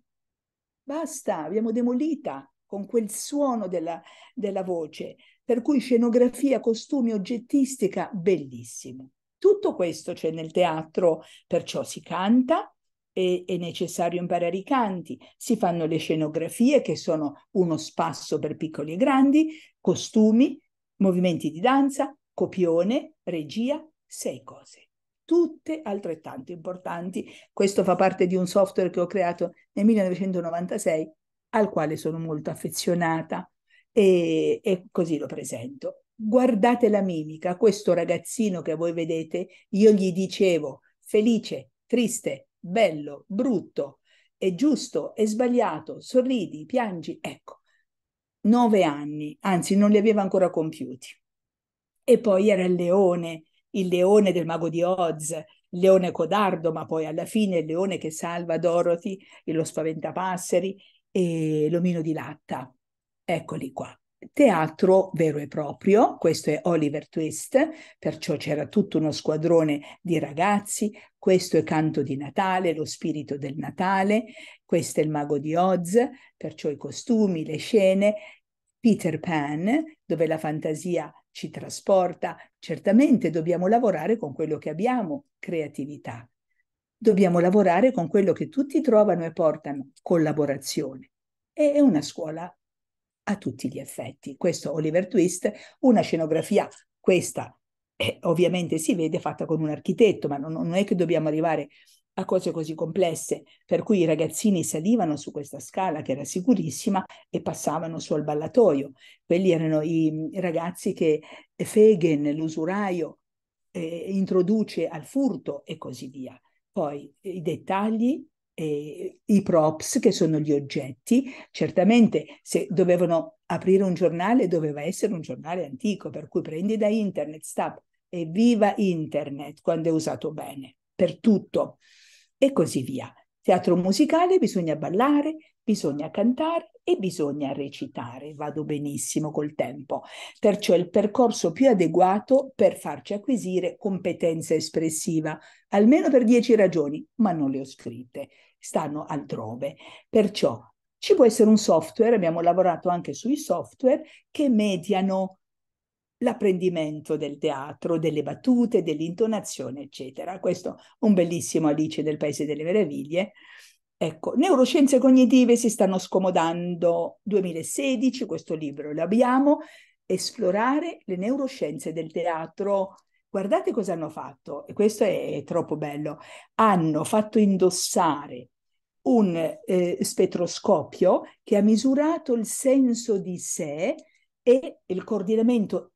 basta, abbiamo demolita con quel suono della, della voce. Per cui scenografia, costumi, oggettistica, bellissimo. Tutto questo c'è nel teatro, perciò si canta, è, necessario imparare i canti, si fanno le scenografie che sono uno spasso per piccoli e grandi, costumi, movimenti di danza, copione, regia, sei cose tutte altrettanto importanti. Questo fa parte di un software che ho creato nel 1996 al quale sono molto affezionata e, e così lo presento. Guardate la mimica, questo ragazzino che voi vedete, io gli dicevo felice, triste, bello, brutto, è giusto, è sbagliato, sorridi, piangi, ecco, nove anni, anzi non li aveva ancora compiuti. E poi era il leone, il leone del mago di Oz, il leone codardo, ma poi alla fine il leone che salva Dorothy, lo spaventapasseri e l'omino di latta. Eccoli qua. Teatro vero e proprio, questo è Oliver Twist, perciò c'era tutto uno squadrone di ragazzi, questo è Canto di Natale, lo spirito del Natale, questo è il mago di Oz, perciò i costumi, le scene, Peter Pan, dove la fantasia ci trasporta. Certamente dobbiamo lavorare con quello che abbiamo, creatività. Dobbiamo lavorare con quello che tutti trovano e portano, collaborazione. E è una scuola a tutti gli effetti. Questo Oliver Twist, una scenografia, questa eh, ovviamente si vede fatta con un architetto, ma non, non è che dobbiamo arrivare a a cose così complesse, per cui i ragazzini salivano su questa scala che era sicurissima e passavano sul ballatoio. Quelli erano i ragazzi che Fegen, l'usuraio, eh, introduce al furto e così via. Poi i dettagli, eh, i props che sono gli oggetti, certamente se dovevano aprire un giornale doveva essere un giornale antico, per cui prendi da internet, stop, e viva internet quando è usato bene, per tutto e così via. Teatro musicale bisogna ballare, bisogna cantare e bisogna recitare. Vado benissimo col tempo. Perciò il percorso più adeguato per farci acquisire competenza espressiva, almeno per dieci ragioni, ma non le ho scritte, stanno altrove. Perciò ci può essere un software, abbiamo lavorato anche sui software, che mediano l'apprendimento del teatro, delle battute, dell'intonazione, eccetera. Questo è un bellissimo Alice del Paese delle Meraviglie. Ecco, neuroscienze cognitive si stanno scomodando 2016, questo libro lo abbiamo, esplorare le neuroscienze del teatro. Guardate cosa hanno fatto, e questo è troppo bello, hanno fatto indossare un eh, spettroscopio che ha misurato il senso di sé e il coordinamento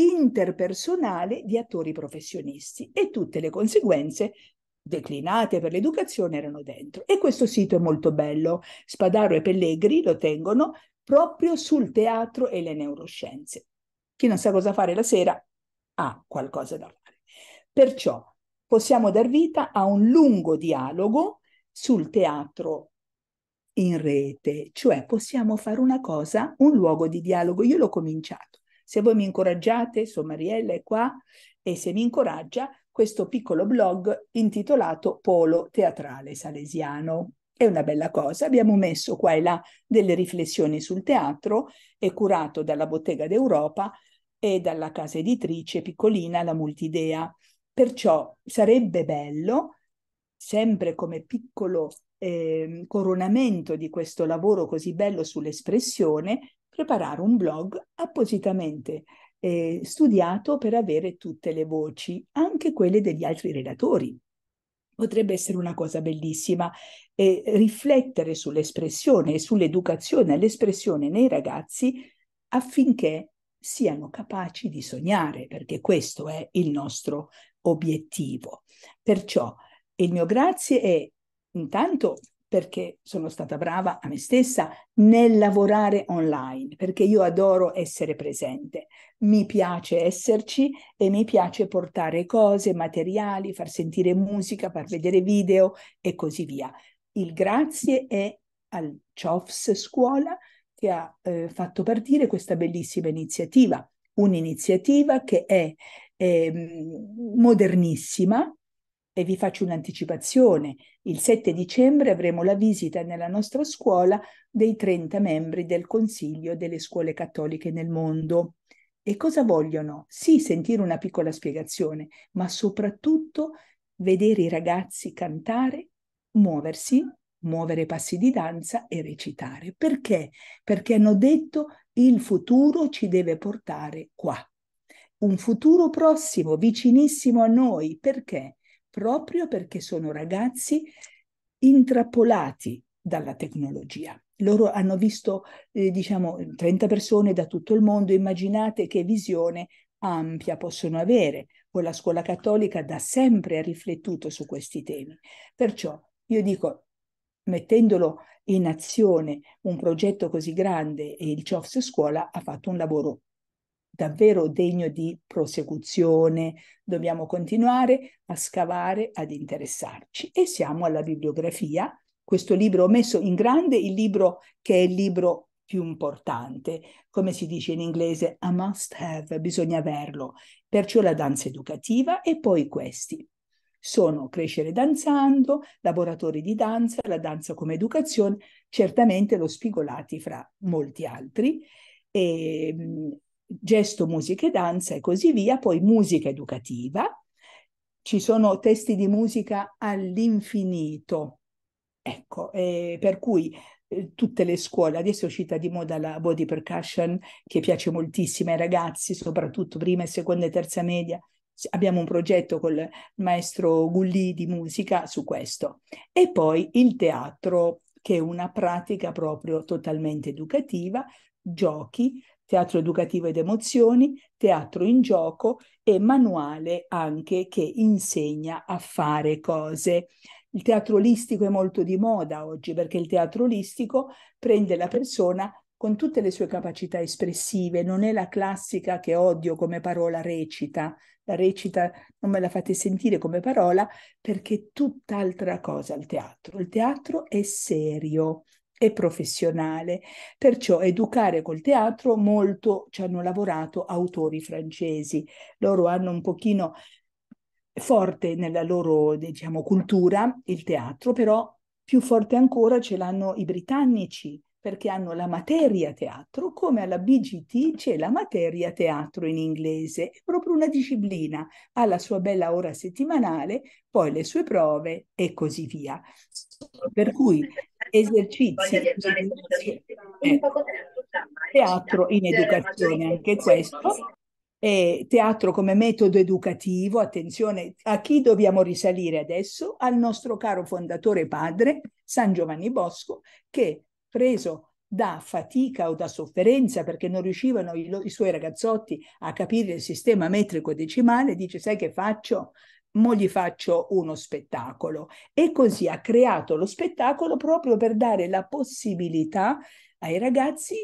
interpersonale di attori professionisti e tutte le conseguenze declinate per l'educazione erano dentro. E questo sito è molto bello. Spadaro e Pellegri lo tengono proprio sul teatro e le neuroscienze. Chi non sa cosa fare la sera ha qualcosa da fare. Perciò possiamo dar vita a un lungo dialogo sul teatro in rete, cioè possiamo fare una cosa, un luogo di dialogo. Io l'ho cominciato se voi mi incoraggiate, so Mariella è qua, e se mi incoraggia, questo piccolo blog intitolato Polo Teatrale Salesiano. È una bella cosa, abbiamo messo qua e là delle riflessioni sul teatro, è curato dalla Bottega d'Europa e dalla casa editrice piccolina La Multidea. Perciò sarebbe bello, sempre come piccolo eh, coronamento di questo lavoro così bello sull'espressione, preparare un blog appositamente eh, studiato per avere tutte le voci, anche quelle degli altri relatori. Potrebbe essere una cosa bellissima e riflettere sull'espressione e sull'educazione all'espressione nei ragazzi affinché siano capaci di sognare, perché questo è il nostro obiettivo. Perciò il mio grazie è intanto perché sono stata brava a me stessa nel lavorare online, perché io adoro essere presente, mi piace esserci e mi piace portare cose, materiali, far sentire musica, far vedere video e così via. Il grazie è al CIOFS Scuola che ha eh, fatto partire questa bellissima iniziativa, un'iniziativa che è eh, modernissima, e vi faccio un'anticipazione, il 7 dicembre avremo la visita nella nostra scuola dei 30 membri del Consiglio delle scuole cattoliche nel mondo. E cosa vogliono? Sì, sentire una piccola spiegazione, ma soprattutto vedere i ragazzi cantare, muoversi, muovere passi di danza e recitare. Perché? Perché hanno detto il futuro ci deve portare qua. Un futuro prossimo, vicinissimo a noi. Perché? proprio perché sono ragazzi intrappolati dalla tecnologia. Loro hanno visto, eh, diciamo, 30 persone da tutto il mondo, immaginate che visione ampia possono avere, o la scuola cattolica da sempre ha riflettuto su questi temi. Perciò io dico, mettendolo in azione un progetto così grande il CIOFS Scuola ha fatto un lavoro davvero degno di prosecuzione, dobbiamo continuare a scavare, ad interessarci. E siamo alla bibliografia. Questo libro ho messo in grande il libro che è il libro più importante, come si dice in inglese, a must have, bisogna averlo, perciò la danza educativa e poi questi. Sono Crescere danzando, Laboratori di danza, La danza come educazione, certamente lo Spigolati fra molti altri. E, ehm, gesto, musica e danza e così via, poi musica educativa, ci sono testi di musica all'infinito. Ecco, eh, per cui eh, tutte le scuole, adesso è uscita di moda la body percussion che piace moltissimo ai ragazzi, soprattutto prima, e seconda e terza media. Abbiamo un progetto con il maestro Gulli di musica su questo. E poi il teatro, che è una pratica proprio totalmente educativa, giochi, teatro educativo ed emozioni, teatro in gioco e manuale anche che insegna a fare cose. Il teatro olistico è molto di moda oggi perché il teatro olistico prende la persona con tutte le sue capacità espressive, non è la classica che odio come parola recita, la recita non me la fate sentire come parola perché è tutt'altra cosa il teatro, il teatro è serio, e professionale. Perciò educare col teatro molto ci hanno lavorato autori francesi. Loro hanno un pochino forte nella loro, diciamo, cultura il teatro, però più forte ancora ce l'hanno i britannici perché hanno la materia teatro, come alla BGT c'è la materia teatro in inglese, è proprio una disciplina, ha la sua bella ora settimanale, poi le sue prove e così via. Per cui esercizi di ecco. teatro in educazione, anche questo. E teatro come metodo educativo, attenzione, a chi dobbiamo risalire adesso? Al nostro caro fondatore padre, San Giovanni Bosco, che preso da fatica o da sofferenza perché non riuscivano i, i, suoi ragazzotti a capire il sistema metrico decimale, dice sai che faccio? mo gli faccio uno spettacolo. E così ha creato lo spettacolo proprio per dare la possibilità ai ragazzi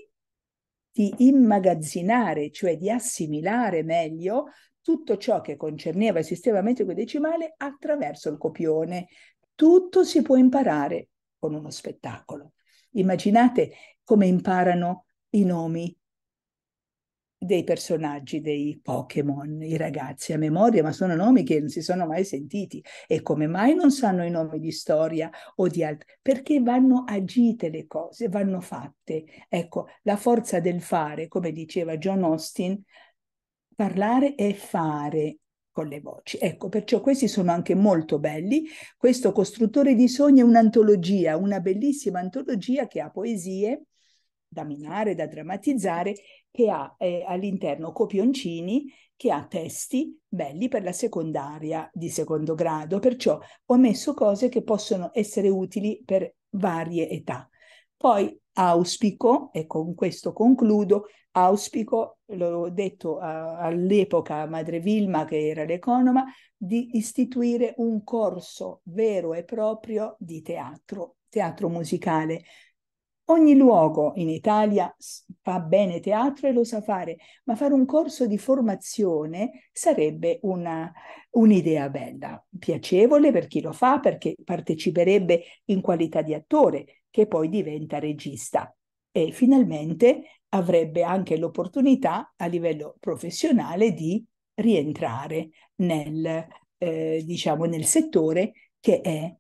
di immagazzinare, cioè di assimilare meglio tutto ciò che concerneva il sistema metrico decimale attraverso il copione. Tutto si può imparare con uno spettacolo. Immaginate come imparano i nomi dei personaggi dei Pokémon, i ragazzi a memoria, ma sono nomi che non si sono mai sentiti. E come mai non sanno i nomi di storia o di altri? Perché vanno agite le cose, vanno fatte. Ecco, la forza del fare, come diceva John Austin, parlare e fare con le voci. Ecco, perciò questi sono anche molto belli. Questo Costruttore di Sogni è un'antologia, una bellissima antologia che ha poesie da minare, da drammatizzare che ha eh, all'interno copioncini che ha testi belli per la secondaria di secondo grado, perciò ho messo cose che possono essere utili per varie età. Poi auspico, e con questo concludo, auspico, l'ho detto a, all'epoca a Madre Vilma che era l'economa, di istituire un corso vero e proprio di teatro, teatro musicale, Ogni luogo in Italia fa bene teatro e lo sa fare, ma fare un corso di formazione sarebbe una, un'idea bella, piacevole per chi lo fa, perché parteciperebbe in qualità di attore, che poi diventa regista e finalmente avrebbe anche l'opportunità a livello professionale di rientrare nel, eh, diciamo, nel settore che è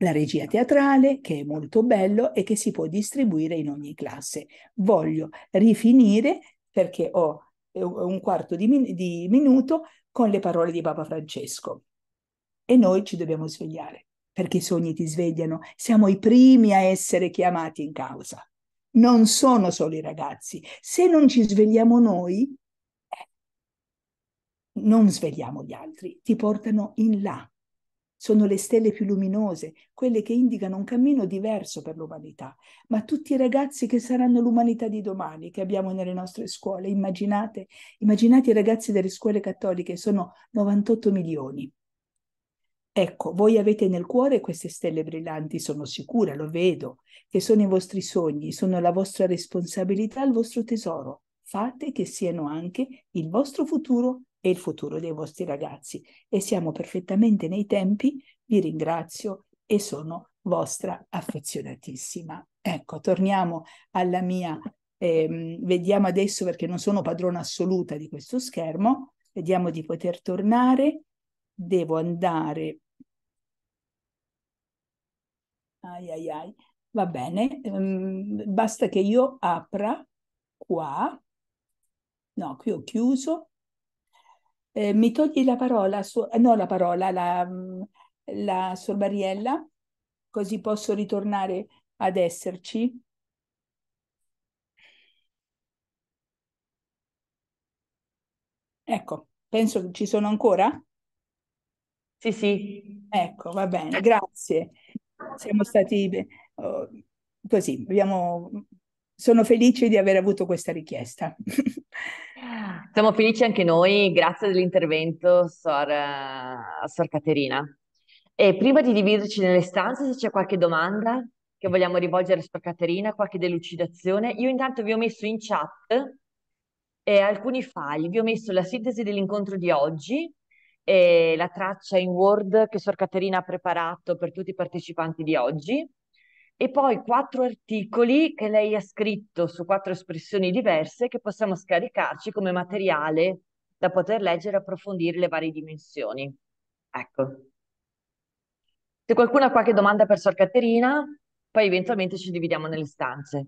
la regia teatrale, che è molto bello e che si può distribuire in ogni classe. Voglio rifinire perché ho eh, un quarto di, min- di minuto con le parole di Papa Francesco. E noi ci dobbiamo svegliare, perché i sogni ti svegliano. Siamo i primi a essere chiamati in causa. Non sono solo i ragazzi. Se non ci svegliamo noi, eh, non svegliamo gli altri, ti portano in là, sono le stelle più luminose, quelle che indicano un cammino diverso per l'umanità. Ma tutti i ragazzi che saranno l'umanità di domani, che abbiamo nelle nostre scuole, immaginate, immaginate i ragazzi delle scuole cattoliche, sono 98 milioni. Ecco, voi avete nel cuore queste stelle brillanti, sono sicura, lo vedo, che sono i vostri sogni, sono la vostra responsabilità, il vostro tesoro. Fate che siano anche il vostro futuro e il futuro dei vostri ragazzi. E siamo perfettamente nei tempi, vi ringrazio e sono vostra affezionatissima. Ecco, torniamo alla mia, ehm, vediamo adesso perché non sono padrona assoluta di questo schermo, vediamo di poter tornare, devo andare. Ai ai ai, va bene, ehm, basta che io apra qua, no, qui ho chiuso, eh, mi togli la parola, su, eh, no la parola, la, mm, la Sor così posso ritornare ad esserci. Ecco, penso che ci sono ancora. Sì, sì. Ecco, va bene, grazie. Siamo stati oh, così, abbiamo, sono felice di aver avuto questa richiesta. Siamo felici anche noi, grazie dell'intervento, Sor, Sor Caterina. E prima di dividerci nelle stanze, se c'è qualche domanda che vogliamo rivolgere a Sor Caterina, qualche delucidazione, io intanto vi ho messo in chat eh, alcuni file, vi ho messo la sintesi dell'incontro di oggi, eh, la traccia in Word che Sor Caterina ha preparato per tutti i partecipanti di oggi e poi quattro articoli che lei ha scritto su quattro espressioni diverse che possiamo scaricarci come materiale da poter leggere e approfondire le varie dimensioni. Ecco. Se qualcuno ha qualche domanda per Sor Caterina, poi eventualmente ci dividiamo nelle stanze.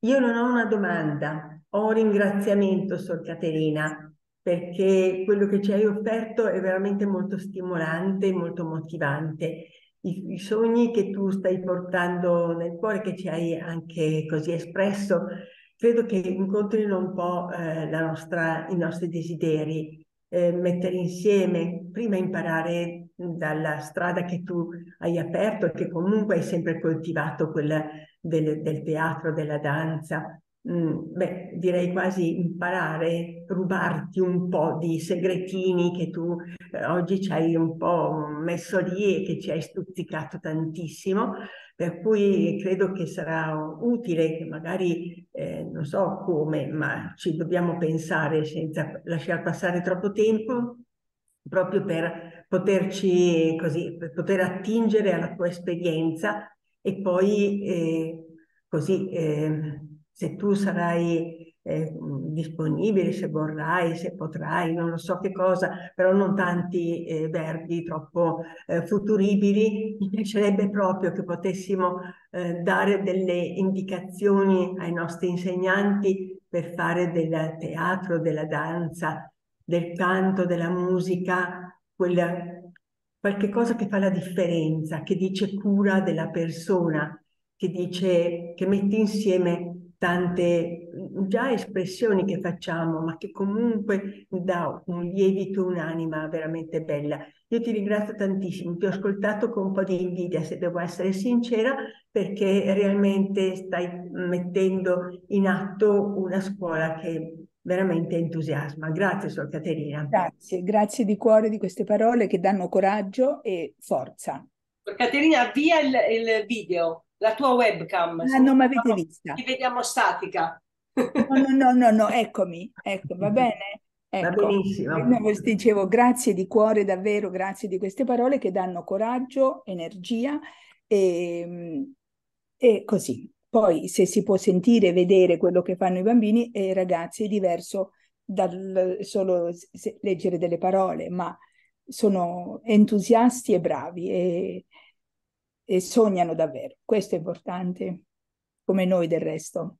Io non ho una domanda, ho un ringraziamento, Sor Caterina, perché quello che ci hai offerto è veramente molto stimolante, molto motivante i, i sogni che tu stai portando nel cuore, che ci hai anche così espresso, credo che incontrino un po' eh, nostra, i nostri desideri, eh, mettere insieme, prima imparare dalla strada che tu hai aperto e che comunque hai sempre coltivato, quella del, del teatro, della danza, Mm, beh, direi quasi imparare, rubarti un po' di segretini che tu eh, oggi ci hai un po' messo lì e che ci hai stuzzicato tantissimo, per cui credo che sarà utile che magari, eh, non so come, ma ci dobbiamo pensare senza lasciare passare troppo tempo, proprio per poterci così, per poter attingere alla tua esperienza e poi eh, così ehm, se tu sarai eh, disponibile, se vorrai, se potrai, non lo so che cosa, però non tanti eh, verbi troppo eh, futuribili. Mi piacerebbe proprio che potessimo eh, dare delle indicazioni ai nostri insegnanti per fare del teatro, della danza, del canto, della musica, quella, qualche cosa che fa la differenza, che dice cura della persona, che dice che mette insieme tante già espressioni che facciamo, ma che comunque dà un lievito, un'anima veramente bella. Io ti ringrazio tantissimo, ti ho ascoltato con un po' di invidia, se devo essere sincera, perché realmente stai mettendo in atto una scuola che veramente entusiasma. Grazie, Sor Caterina. Grazie, grazie di cuore di queste parole che danno coraggio e forza. Sor Caterina, avvia il, il video la tua webcam. Ah, non mi avete vista. Ti vediamo statica. No, no, no, no, no, eccomi, ecco, va bene? Ecco, va benissimo. Eh, dicevo grazie di cuore davvero, grazie di queste parole che danno coraggio, energia e, ehm, e così. Poi se si può sentire e vedere quello che fanno i bambini e i ragazzi è diverso dal solo leggere delle parole, ma sono entusiasti e bravi e, e sognano davvero. Questo è importante, come noi del resto.